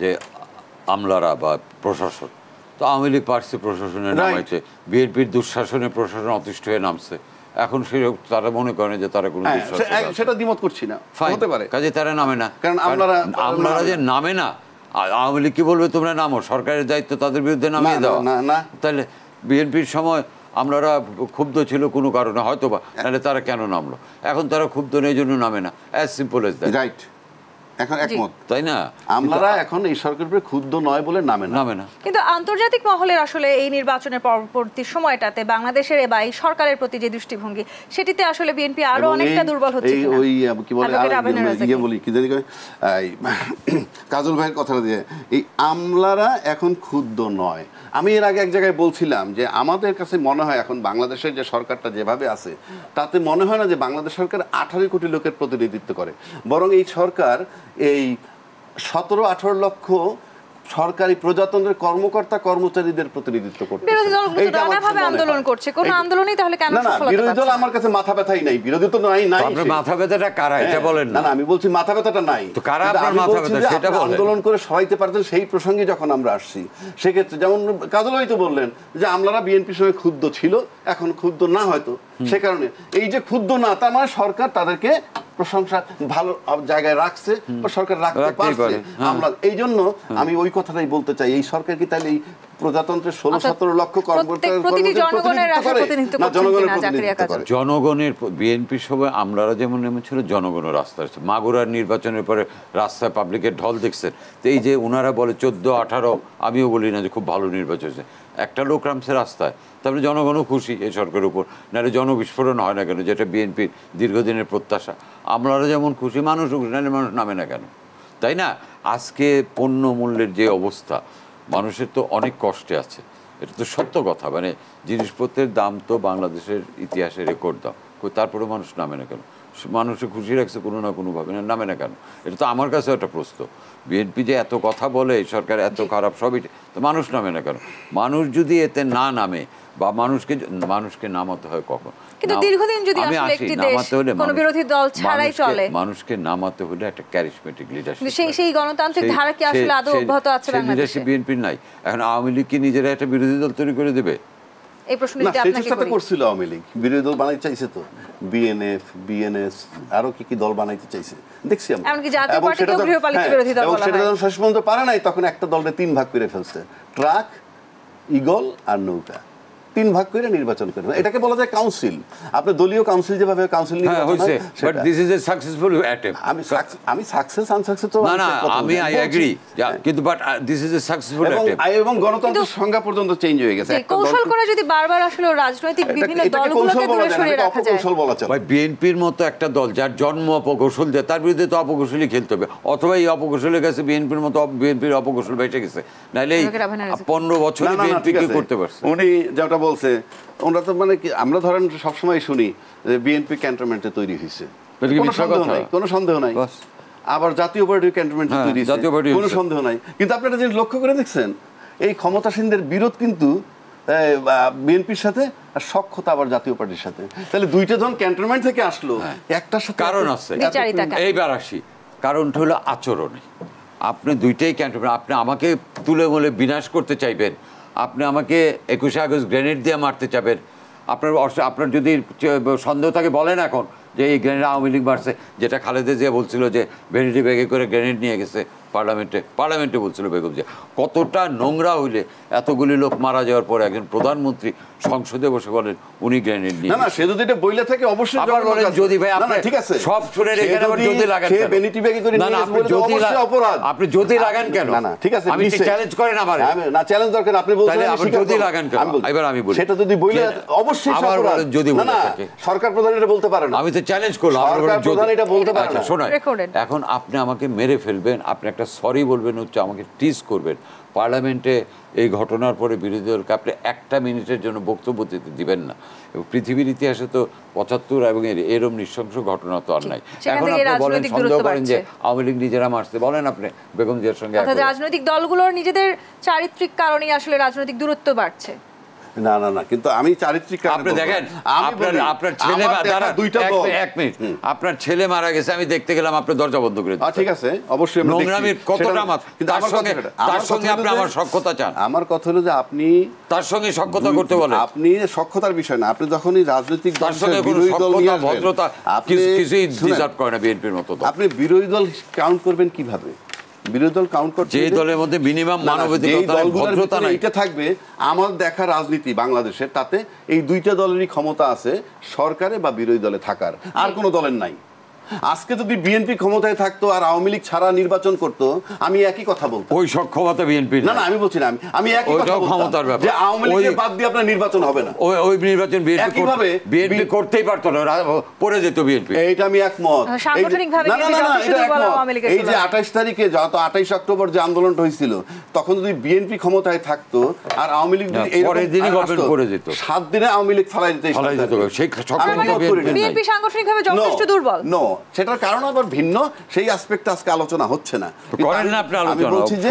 যে আমলারা বা প্রশাসন তো আওয়ামী লীগ পার্সি প্রশাসনে নামাইছে বিএনপির দুঃশাসনে প্রশাসন অতিষ্ঠ হয়ে নামছে এখন সে তারা মনে করেন যে তারা কোনো হ্যাঁ, সেটা দ্বিমত করছি না হতে পারে কাজে তারা নামে না কারণ আপনারা আপনারা যে নামে না আওয়ামী লীগ কি বলবে তোমরা নামো সরকারের দায়িত্ব তাদের বিরুদ্ধে নামিয়ে দাও না তাহলে বিএনপির সময় আপনারা ক্ষুব্ধ ছিল কোনো কারণে হয়তো বা তাহলে তারা কেন নামলো এখন তারা ক্ষুব্ধ নেই জন্য নামে না as simple as that right এখন একমত তাই না আমলারা এখন এই সরকারের নয় বলে নামে নামে না কিন্তু আন্তর্জাতিক মহলের আসলে এই নির্বাচনের পরবর্তী সময়টাতে বাংলাদেশের এই সরকারের প্রতি যে দৃষ্টিভঙ্গি সেটিতে আসলে বিএনপি আরো অনেকটা দুর্বল হচ্ছে এই ওই কি বলে ইয়ে, ইয়ে বলি কি জানি কাজল ভাইয়ের কথাটা দিয়ে এই আমলারা এখন ক্ষুদ্র নয় আমি এর আগে এক জায়গায় বলছিলাম যে আমাদের কাছে মনে হয় এখন বাংলাদেশের যে সরকারটা যেভাবে আছে তাতে মনে হয় না যে বাংলাদেশ সরকার আঠারো কোটি লোকের প্রতিনিধিত্ব করে বরং এই সরকার এই সতেরো আঠারো লক্ষ সরকারি প্রজাতন্ত্রের কর্মকর্তা কর্মচারীদের প্রতিনিধিত্ব করতে আন্দোলন করছে কোন আন্দোলনই তাহলে কেন বিরোধী দল আমার কাছে মাথা ব্যথাই নাই বিরোধী তো নাই নাই মাথা ব্যথাটা কারা এটা হ্যাঁ, বলেন না আমি বলছি মাথা ব্যথাটা নাই তো কারা আপনার মাথা ব্যথা সেটা বলেন আন্দোলন করে সরাইতে পারতেন সেই প্রসঙ্গে যখন আমরা আসছি সেক্ষেত্রে যেমন কাজল হয়তো বললেন যে আমলারা বিএনপির সঙ্গে ক্ষুব্ধ ছিল এখন ক্ষুব্ধ না হয়তো সে কারণে এই যে ক্ষুব্ধ না তার মানে সরকার তাদেরকে প্রশংসা ভালো জায়গায় রাখছে বা সরকার রাখতে পারছে হ্যাঁ। আমরা এই জন্য হ্যাঁ। আমি ওই কথাটাই বলতে চাই এই সরকার কি তাহলে প্রজাতন্ত্রের ষোলো সতেরো লক্ষ জনগণের সভায় আমরা যেমন নেমেছিল জনগণের মাগুরার নির্বাচনের পরে রাস্তায় পাবলিকের ঢল দেখছেন এই যে ওনারা বলে চোদ্দ আঠারো আমিও বলি না যে খুব ভালো নির্বাচন হয়েছে একটা লোক রামছে রাস্তায় তারপরে জনগণও খুশি এই সরকারের উপর নাহলে জনবিস্ফোরণ হয় না কেন যেটা বিএনপির দীর্ঘদিনের প্রত্যাশা আমরা যেমন খুশি মানুষও খুশি নাহলে মানুষ নামে না কেন তাই না আজকে পণ্য মূল্যের যে অবস্থা মানুষের তো অনেক কষ্টে আছে এটা তো সত্য কথা মানে জিনিসপত্রের দাম তো বাংলাদেশের ইতিহাসে রেকর্ড দাম তারপরেও মানুষ নামে না কেন মানুষকে খুশি রাখছে কোনো না কোনোভাবে না নামে না কেন এটা তো আমার কাছে একটা প্রশ্ন বিএনপি যে এত কথা বলে সরকার এত খারাপ সবই তো মানুষ নামে না কেন মানুষ যদি এতে না নামে বা মানুষকে মানুষকে নামাতে হয় কখন কিন্তু দীর্ঘদিন যদি আসলে একটি দেশ কোনো বিরোধী দল ছাড়াই চলে মানুষকে নামাতে হলে একটা ক্যারিসমেটিক লিডারশিপ সেই সেই গণতান্ত্রিক ধারা কি আসলে আদৌ অব্যাহত আছে বাংলাদেশে বিএনপি নাই এখন আওয়ামী লীগ কি নিজেরা একটা বিরোধী দল তৈরি করে দেবে এই প্রশ্ন যদি আপনাকে চেষ্টা করছিল আওয়ামী লীগ বিরোধী দল বানাইতে চাইছে তো বিএনএফ বিএনএস আরো কি কি দল বানাইতে চাইছে দেখছি আমরা এমনকি জাতীয় গৃহপালিত হ্যাঁ, বিরোধী দল বলা হয় সেটা যখন শেষ পর্যন্ত পারে নাই তখন একটা দলকে তিন ভাগ করে ফেলছে ট্রাক ইগল আর নৌকা তিন ভাগ করে নির্বাচন করবেন এটাকে বলা যায় কাউন্সিল আপনি দলীয় কাউন্সিল যেভাবে কাউন্সিল নিয়ে হ্যাঁ, হয়েছে but this is a successful attempt আমি আমি সাকসেস আনসাকসেস তো না না আমি আই এগ্রি হ্যাঁ। কিন্তু but this is a successful attempt এবং এবং গণতন্ত্রের সংজ্ঞা পর্যন্ত চেঞ্জ হয়ে গেছে কৌশল করে যদি বারবার আসলে রাজনৈতিক বিভিন্ন দলগুলোকে দূরে সরিয়ে রাখা যায় কৌশল বলা ভাই বিএনপির মতো একটা দল যার জন্ম অপকৌশল দেয় তার বিরুদ্ধে তো অপকৌশলই খেলতে হবে অথবা এই অপকৌশলের কাছে বিএনপির মতো বিএনপির অপকৌশল বেঁচে গেছে নাহলে এই পনেরো বছরে বিএনপি কি করতে পারছে উনি যেটা ওরা বলছে ওরা তো মানে আমরা ধরেন সবসময় শুনি যে বিএনপি ক্যান্টনমেন্টে তৈরি হয়েছে কোনো সন্দেহ নাই আবার জাতীয় পার্টির ক্যান্টনমেন্টে তৈরি হয়েছে কোনো সন্দেহ নাই কিন্তু আপনারা জিনিস লক্ষ্য করে দেখছেন এই ক্ষমতাসীনদের বিরোধ কিন্তু বিএনপির সাথে আর সক্ষতা আবার জাতীয় পার্টির সাথে তাহলে দুইটা যখন ক্যান্টনমেন্ট থেকে আসলো হ্যাঁ। একটা কারণ আছে এইবার আসি কারণটা হলো আচরণে আপনি দুইটাই ক্যান্টনমেন্ট আপনি আমাকে তুলে বলে বিনাশ করতে চাইবেন আপনি আমাকে একুশে আগস্ট গ্রেনেড দিয়ে মারতে চাবেন আপনার আপনার যদি সন্দেহ থাকে বলেন এখন যে এই গ্রেনেড আওয়ামী লীগ মারছে যেটা খালেদা জিয়া বলছিল যে ভেনিটি ব্যাগে করে গ্রেনেড নিয়ে গেছে পার্লামেন্টে পার্লামেন্টে বলছিল বেগম যে কতটা নোংরা হইলে এতগুলি লোক মারা যাওয়ার পরে একজন প্রধানমন্ত্রী সংসদে বসে বলেন উনি গ্রেনেড নিয়ে না সে যদি এটা বইলে থাকে অবশ্যই আবার বলেন যদি ভাই আপনি ঠিক আছে সব শুনে রেখে আবার যদি লাগান সে বেনিটি ব্যাগি করে নিয়ে আসলে অবশ্যই অপরাধ আপনি যদি লাগান কেন না না ঠিক আছে আমি চ্যালেঞ্জ করেন আবার হ্যাঁ, না চ্যালেঞ্জ দরকার আপনি বলছেন তাহলে আপনি যদি লাগান কেন এবার আমি বলি সেটা যদি বইলে অবশ্যই সব অপরাধ যদি বলে থাকে সরকার প্রধান এটা বলতে পারে না আমি তো চ্যালেঞ্জ করলাম যদি প্রধান এটা বলতে পারে আচ্ছা, না শুনুন এখন আপনি আমাকে মেরে ফেলবেন আপনি একটা সরি বলবেন হচ্ছে আমাকে টিজ করবেন পার্লামেন্টে এই ঘটনার পরে বিরোধী দলকে আপনি একটা মিনিটের জন্য বক্তব্য দিতে দিবেন না এবং পৃথিবীর ইতিহাসে তো পঁচাত্তর এবং এরম নৃশংস ঘটনা তো আর নাই এখন আপনি বলেন সন্দেহ করেন যে আওয়ামী লীগ নিজেরা মারছে বলেন আপনি বেগম জিয়ার সঙ্গে রাজনৈতিক দলগুলোর নিজেদের চারিত্রিক কারণেই আসলে রাজনৈতিক দূরত্ব বাড়ছে না না না কিন্তু আমি চারিত্রিক আপনি দেখেন আপনার ছেলে দুইটা এক মিনিট আপনার ছেলে মারা গেছে আমি দেখতে গেলাম আপনার দরজা বন্ধ করে আচ্ছা, ঠিক আছে অবশ্যই নোংরামির কতটা কিন্তু আমার সঙ্গে তার সঙ্গে আপনি আমার সক্ষতা চান আমার কথা হলো যে আপনি তার সঙ্গে সক্ষতা করতে বলেন আপনি সক্ষতার বিষয় না আপনি যখনই রাজনৈতিক তার সঙ্গে বিরোধী দল ভদ্রতা আপনি কিছুই ডিজার্ভ করে না বিএনপির মতো আপনি বিরোধী দল কাউন্ট করবেন কিভাবে বিরোধী দল কাউন্ট করছে যে দলের মধ্যে মিনিমাম মানবাধিকার এটা থাকবে আমার দেখা রাজনীতি বাংলাদেশের তাতে এই দুইটা দলেরই ক্ষমতা আছে সরকারে বা বিরোধী দলে থাকার আর কোনো দলের নাই আজকে যদি বিএনপি ক্ষমতায় থাকতো আর আওয়ামী লীগ ছাড়া নির্বাচন করতো আমি একই কথা বলবো ওই সব ক্ষমতা বিএনপি না না আমি বলছি না আমি একই কথা ক্ষমতার ব্যাপার যে আওয়ামী লীগের বাদ দিয়ে আপনার নির্বাচন হবে না ওই ওই নির্বাচন বিএনপি কিভাবে বিএনপি করতেই পারতো না পড়ে যেত বিএনপি এইটা আমি একমত সাংগঠনিকভাবে এই যে 28 তারিখে যত 28 অক্টোবর যে আন্দোলনটা হয়েছিল তখন যদি বিএনপি ক্ষমতায় থাকতো আর আওয়ামী লীগ এই পরের দিনই গভর্নমেন্ট পড়ে যেত সাত দিনে আওয়ামী লীগ ফালাই দিতে ফালাই দিত সেই সকল বিএনপি সাংগঠনিকভাবে যথেষ্ট দুর্বল নো সেটার কারণ আবার ভিন্ন সেই আসপেক্টটা আজকে আলোচনা হচ্ছে না আমি বলছি যে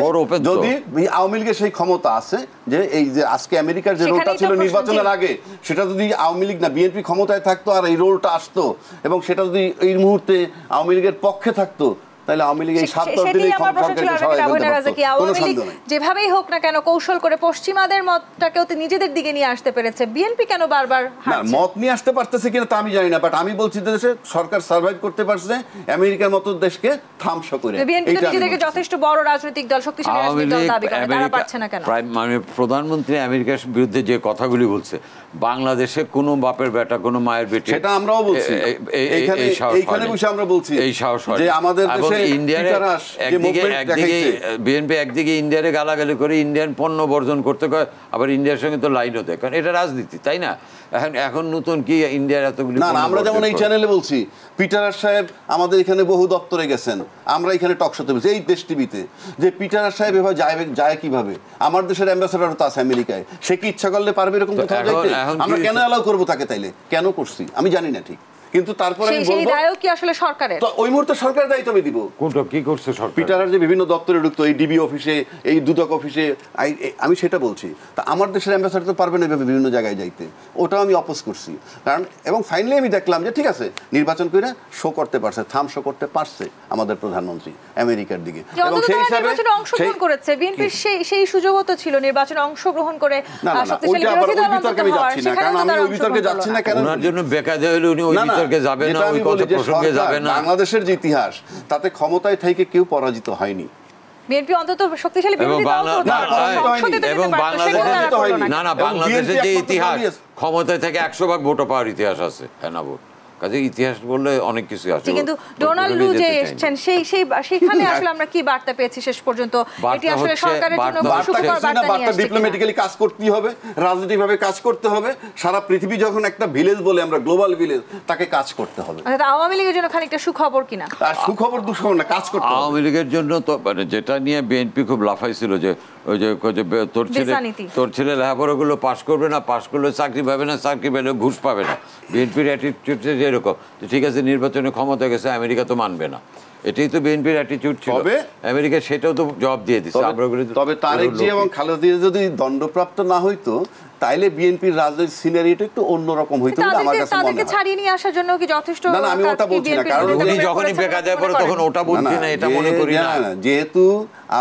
যদি আওয়ামী লীগের সেই ক্ষমতা আছে যে এই যে আজকে আমেরিকার যে রোলটা ছিল নির্বাচনের আগে সেটা যদি আওয়ামী লীগ না বিএনপি ক্ষমতায় থাকতো আর এই রোলটা আসতো এবং সেটা যদি এই মুহূর্তে আওয়ামী লীগের পক্ষে থাকতো তাহলে আওয়ামী লীগ এই সাত যেভাবেই হোক না কেন কৌশল করে পশ্চিমাদের মতটাকেও নিজেদের দিকে নিয়ে আসতে পেরেছে বিএনপি কেন বারবার মত নিয়ে আসতে পারতেছে কিনা তা আমি জানি না বাট আমি বলছি যে সরকার সার্ভাইভ করতে পারছে আমেরিকার মতো দেশকে করে বিএনপি নিজেদেরকে যথেষ্ট বড় রাজনৈতিক দল শক্তিশালী রাজনৈতিক দল দাবি করে তারা পারছে না কেন প্রায় মানে প্রধানমন্ত্রী আমেরিকার বিরুদ্ধে যে কথাগুলি বলছে বাংলাদেশে কোনো বাপের বেটা কোনো মায়ের বেটি সেটা আমরাও বলছি এইখানে বসে আমরা বলছি এই সাহস যে আমাদের দেশে ইন্ডিয়ার একদিকে একদিকে বিএনপি একদিকে ইন্ডিয়ারে গালাগালি করে ইন্ডিয়ান পণ্য বর্জন করতে কয় আবার ইন্ডিয়ার সঙ্গে তো লাইনও দেয় কারণ এটা রাজনীতি তাই না এখন এখন নতুন কি ইন্ডিয়ার এতগুলি না আমরা যেমন এই চ্যানেলে বলছি পিটারার সাহেব আমাদের এখানে বহু দপ্তরে গেছেন আমরা এখানে টকশোতে বলছি এই দেশ টিভিতে যে পিটারার সাহেব এভাবে যায় যায় কিভাবে আমার দেশের অ্যাম্বাসেডারও তো আছে আমেরিকায় সে কি ইচ্ছা করলে পারবে এরকম কোথাও আমরা কেন অ্যালাউ করবো তাকে তাইলে কেন করছি আমি জানি না ঠিক কিন্তু তারপরে আমি বলবো দায়ও কি আসলে সরকারের তো ওই মুহূর্তে সরকার দায়িত্ব আমি দিব কোনটা কি করছে সরকার পিটারার যে বিভিন্ন দপ্তরে ঢুকতো এই ডিবি অফিসে এই দুদক অফিসে আমি সেটা বলছি তা আমার দেশের অ্যাম্বাসাডার তো পারবে না বিভিন্ন জায়গায় যাইতে ওটাও আমি অপোজ করছি কারণ এবং ফাইনালি আমি দেখলাম যে ঠিক আছে নির্বাচন করে শো করতে পারছে থাম শো করতে পারছে আমাদের প্রধানমন্ত্রী আমেরিকার দিকে এবং সেই হিসাবে অংশগ্রহণ করেছে বিএনপি সেই সেই সুযোগও তো ছিল নির্বাচনে অংশগ্রহণ করে শক্তিশালী বিরোধী দল আমি যাচ্ছি না কারণ আমি ওই বিতর্কে যাচ্ছি না কেন ওনার জন্য বেকায়দা হলো উনি ওই বাংলাদেশের যে ইতিহাস তাতে ক্ষমতায় থেকে কেউ পরাজিত হয়নি অন্তত শক্তিশালী এবং না না যে ইতিহাস ক্ষমতায় থেকে একশো ভাগ ভোট পাওয়ার ইতিহাস আছে হ্যাঁ না ভোট কাজে ইতিহাস বললে অনেক কিছু আছে কিন্তু ডোনাল্ড লু যে এসেছেন সেই সেই সেখানে আসলে আমরা কি বার্তা পেয়েছি শেষ পর্যন্ত এটি আসলে সরকারের জন্য সুখকর বার্তা না বার্তা ডিপ্লোম্যাটিক্যালি কাজ করতে হবে রাজনৈতিকভাবে কাজ করতে হবে সারা পৃথিবী যখন একটা ভিলেজ বলে আমরা গ্লোবাল ভিলেজ তাকে কাজ করতে হবে আচ্ছা আওয়ামী লীগের জন্য খানিকটা সুখবর কিনা সুখবর দুঃখবর না কাজ করতে আওয়ামী লীগের জন্য তো মানে যেটা নিয়ে বিএনপি খুব লাফাইছিল যে তোর ছেলে লেখাপড়াগুলো পাশ করবে না পাশ করলে চাকরি পাবে না চাকরি ঘুষ পাবে না বিএনপির ঠিক আছে নির্বাচনে ক্ষমতা গেছে আমেরিকা তো মানবে না এটাই তো বিএনপির অ্যাটিটিউড ছিল আমেরিকা সেটাও তো জব দিয়ে দিচ্ছে তবে তারেক জি এবং খালেদা যদি দণ্ডপ্রাপ্ত না হইতো তাইলে বিএনপির রাজনৈতিক সিনারিটা একটু অন্যরকম হইতো বলে আমার কাছে মনে হয় তাদেরকে ছাড়িয়ে নিয়ে আসার জন্য কি যথেষ্ট না না আমি ওটা বলছি না কারণ উনি যখনই বেকা যায় পড়ে তখন ওটা বলছি না এটা মনে করি না যেহেতু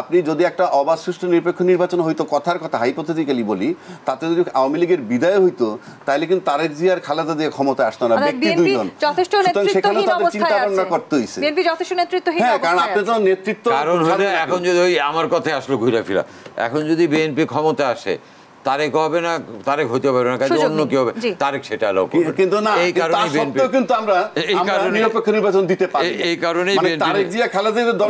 আপনি যদি একটা অবাধ সুষ্ঠু নিরপেক্ষ নির্বাচন হইতো কথার কথা হাইপোথেটিক্যালি বলি তাতে যদি আওয়ামী লীগের বিদায় হইতো তাহলে কিন্তু তারেক জিয়ার খালেদা দিয়ে ক্ষমতা আসতো না ব্যক্তি দুইজন যথেষ্ট নেতৃত্বহীন অবস্থায় আছে করতে হইছে বিএনপি যথেষ্ট নেতৃত্বহীন হ্যাঁ কারণ আপনি তো নেতৃত্ব কারণ হলো এখন যদি ওই আমার কথাই আসলো ঘুরে ফিরা এখন যদি বিএনপি ক্ষমতা আসে তারেক হবে না তারেক হতে পারবে না কাজে অন্য কি হবে তারেক সেটা আলো কিন্তু না এই কারণে কিন্তু আমরা এই কারণে নিরপেক্ষ নির্বাচন দিতে পারি এই কারণে মানে তারেক জিয়া খালেদা জিয়া দল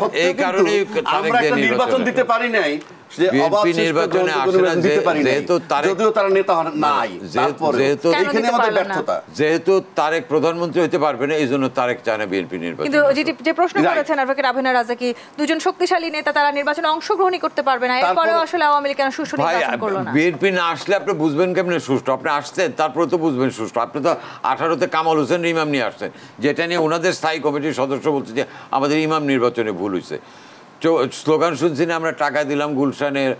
সত্ত্বেও কিন্তু আমরা একটা নির্বাচন দিতে পারি নাই যেহেতু তারেক প্রধানমন্ত্রী হতে পারবে না এই জন্য তারেক চায় বিএনপি নির্বাচন যে প্রশ্ন করেছেন দুজন শক্তিশালী নেতা তারা নির্বাচনে অংশগ্রহণই করতে পারবে না আসলে আওয়ামী লীগ কেন সুষ্ঠু বিএনপি না আসলে আপনি বুঝবেন কেমনে সুষ্ঠু আপনি আসছেন তারপরে তো বুঝবেন সুষ্ঠু আপনি তো আঠারোতে কামাল হোসেন ইমাম নিয়ে আসছেন যেটা নিয়ে ওনাদের স্থায়ী কমিটির সদস্য বলছে যে আমাদের ইমাম নির্বাচনে ভুল হয়েছে স্লোগান শুনছি না আমরা টাকা দিলাম গুলশানের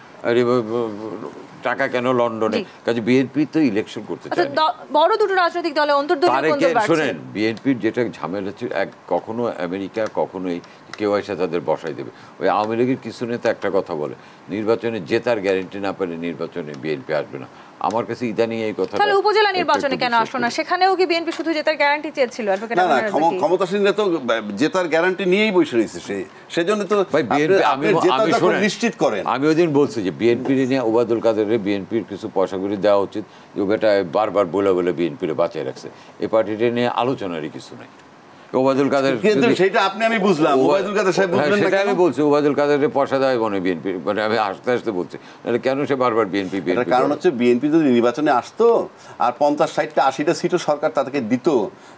টাকা কেন লন্ডনে কাজে বিএনপি তো ইলেকশন করতে আচ্ছা, চায় বড় দুটো রাজনৈতিক দলে অন্তর্দ্বন্দ্ব শোনেন বিএনপির যেটা ঝামেলা ছিল এক কখনো আমেরিকা কখনোই কেউ এসে তাদের বসাই দেবে ওই আওয়ামী লীগের কিছু নেতা একটা কথা বলে নির্বাচনে জেতার গ্যারেন্টি না পেলে নির্বাচনে বিএনপি আসবে না আমার কাছে ইদানিং এই কথা তাহলে উপজেলা নির্বাচনে কেন আসলো না সেখানেও কি বিএনপি শুধু জেতার গ্যারান্টি চেয়েছিল না না জেতার গ্যারান্টি নিয়েই বসে রয়েছে সে সেজন্য তো ভাই বিএনপি আমি আমি নিশ্চিত করেন আমি ওই দিন বলছি যে বিএনপি নিয়ে ওবায়দুল কাদের বিএনপির কিছু পয়সাগুলি দেওয়া উচিত যে ওটা বারবার বলে বলে বিএনপির বাঁচিয়ে রাখছে এই পার্টিটা নিয়ে আলোচনারই কিছু নাই ওবায়দুল কাদের কিন্তু সেটা আপনি আমি বুঝলাম ওবায়দুল কাদের সাহেব হ্যাঁ, বুঝলেন সেটা আমি বলছি ওবায়দুল কাদের বিএনপি মানে আমি আস্তে আস্তে বলছি কেন সে বারবার বিএনপি কারণ হচ্ছে বিএনপি যদি নির্বাচনে আসতো আর সিটও সরকার দিত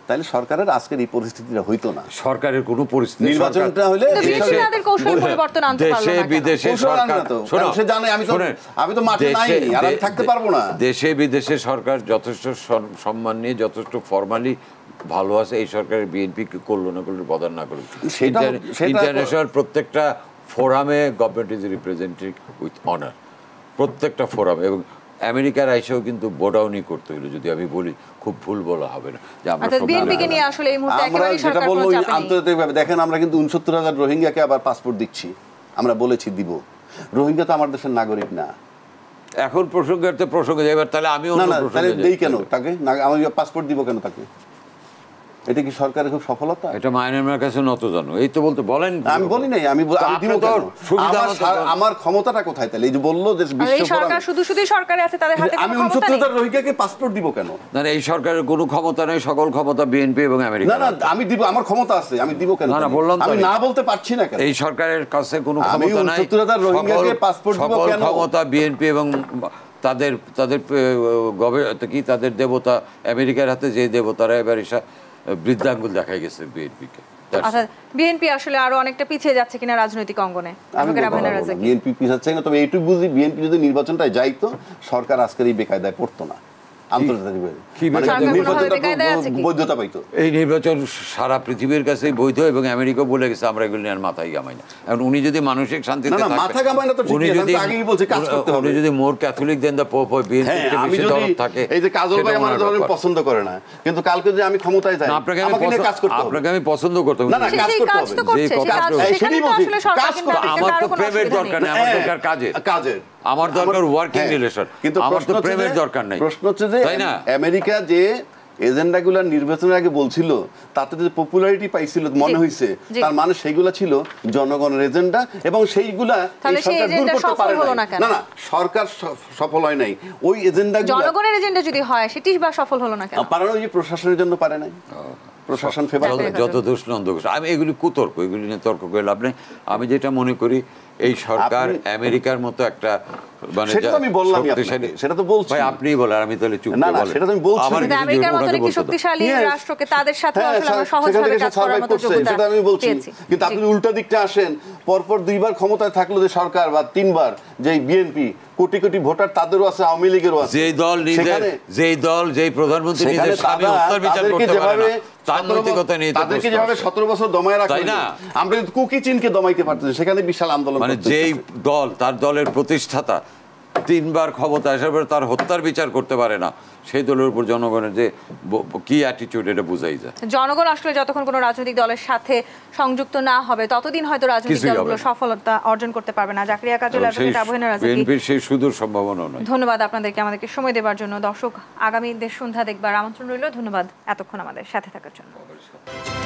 তাহলে সরকারের আজকের এই পরিস্থিতিটা হইতো না সরকারের কোনো পরিস্থিতি নির্বাচনটা হলে কৌশল পরিবর্তন আনতে দেশে বিদেশে সরকার সে জানে আমি তো আমি তো মাঠে নাই আর আমি থাকতে পারবো না দেশে বিদেশে সরকার যথেষ্ট সম্মান নিয়ে যথেষ্ট ফর্মালি ভালো আছে এই সরকারের বিএনপি করলো না করলো প্রদান না করলো ইন্টারন্যাশনাল প্রত্যেকটা ফোরামে government is representative with honour প্রত্যেকটা ফোরামে এবং আমেরিকার আইসেও কিন্তু বোডাউনি করতে হলো যদি আমি বলি খুব ভুল বলা হবে না যে আমরা আমরা যেটা বললো আন্তর্জাতিকভাবে দেখেন আমরা কিন্তু উনসত্তর হাজার রোহিঙ্গাকে আবার পাসপোর্ট দিচ্ছি আমরা বলেছি দিব রোহিঙ্গা তো আমার দেশের নাগরিক না এখন প্রসঙ্গে প্রসঙ্গে যাবার তাহলে আমিও না না তাহলে দেই কেন তাকে আমি পাসপোর্ট দিব কেন তাকে এটা কি সরকারের খুব সফলতা এটা মায়ানমার কাছে নত নতজন এই তো বলতে বলেন আমি বলি নাই আমি আমার ক্ষমতাটা কোথায় তাহলে এই যে বললো যে সরকার শুধু শুধু সরকারে আছে তাদের হাতে আমি উনসত্তর রোহিঙ্গাকে পাসপোর্ট দিব কেন না এই সরকারের কোনো ক্ষমতা নেই সকল ক্ষমতা বিএনপি এবং আমেরিকা না না আমি দিব আমার ক্ষমতা আছে আমি দিব কেন না না বললাম আমি না বলতে পারছি না কেন এই সরকারের কাছে কোনো ক্ষমতা নাই আমি 79000 রোহিঙ্গাকে পাসপোর্ট দিব কেন সকল ক্ষমতা বিএনপি এবং তাদের তাদের গবে কি তাদের দেবতা আমেরিকার হাতে যে দেবতারা এবার এসা বৃদ্ধাঙ্গুল দেখা গেছে বিএনপিকে বিএনপি আসলে আরো অনেকটা পিছিয়ে যাচ্ছে কিনা রাজনৈতিক অঙ্গনে বিএনপি পিছাচ্ছে না তবে এইটুকু বুঝি বিএনপি যদি নির্বাচনটায় যাইতো সরকার আজকের এই বেকায়দায় পড়তো না মানে এই নির্বাচন সারা পৃথিবীর কাছে বৈধ এবং আমেরিকা বলে গেছে আমরা এগুলো নিয়ে মাথায় গামাই না এখন উনি যদি মানসিক শান্তি উনি যদি মোর ক্যাথলিক দেন দা পোপ হয় থাকে এই যে কাজল ভাই আমার পছন্দ করে না কিন্তু কালকে যদি আমি ক্ষমতায় যাই আপনাকে আমি কাজ করতে আপনাকে আমি পছন্দ করতে না না কাজ করতে হবে কাজ করতে আমার তো প্রেমের দরকার নেই আমার হ্যাঁ, দরকার কাজের কাজের আমার দরকার ওয়ার্কিং হ্যাঁ, রিলেশন কিন্তু আমার তো প্রেমের দরকার নাই প্রশ্ন হচ্ছে যে তাই না আমেরিকা যে এজেন্ডাগুলো নির্বাচনের আগে বলছিল তাতে যে পপুলারিটি পাইছিল মনে হয়েছে তার মানে ছিল জনগণের এজেন্ডা এবং সেইগুলা সরকার দূর করতে পারে না না সরকার সফল হয় নাই ওই এজেন্ডা জনগণের এজেন্ডা যদি হয় সেটি বা সফল হলো না কেন যে প্রশাসনের জন্য পারে নাই প্রশাসন ফেভার যত দোষ নন্দ আমি এগুলি কুতর্ক এগুলি নিয়ে তর্ক করে লাভ নেই আমি যেটা মনে করি এই সরকার আমেরিকার মতো একটা মানে হ্যাঁ, হ্যাঁ, দিকটা আসেন দুইবার ক্ষমতায় যে সরকার বা তিনবার যে কোটি কোটি ভোটার তাদেরও আছে আওয়ামী আছে দল নিজের দল যেই প্রধানমন্ত্রী নিজের তাদেরকে যেভাবে সতেরো বছর দমায় রাখা না আমরা কুকি চিনকে দমাইতে পারতেছি সেখানে বিশাল আন্দোলন মানে যেই দল তার দলের প্রতিষ্ঠাতা তিনবার ক্ষমতা আসার পরে তার হত্যার বিচার করতে পারে না সেই দলের উপর জনগণের যে কি অ্যাটিটিউড এটা বোঝাই যায় জনগণ আসলে যতক্ষণ কোনো রাজনৈতিক দলের সাথে সংযুক্ত না হবে ততদিন হয়তো রাজনৈতিক দলগুলো সফলতা অর্জন করতে পারবে না জাকরিয়া কাজল অ্যাডভোকেট সেই সুদূর সম্ভাবনা নয় ধন্যবাদ আপনাদেরকে আমাদেরকে সময় দেওয়ার জন্য দর্শক আগামী দেশ সন্ধ্যা দেখবার আমন্ত্রণ রইল ধন্যবাদ এতক্ষণ আমাদের সাথে থাকার জন্য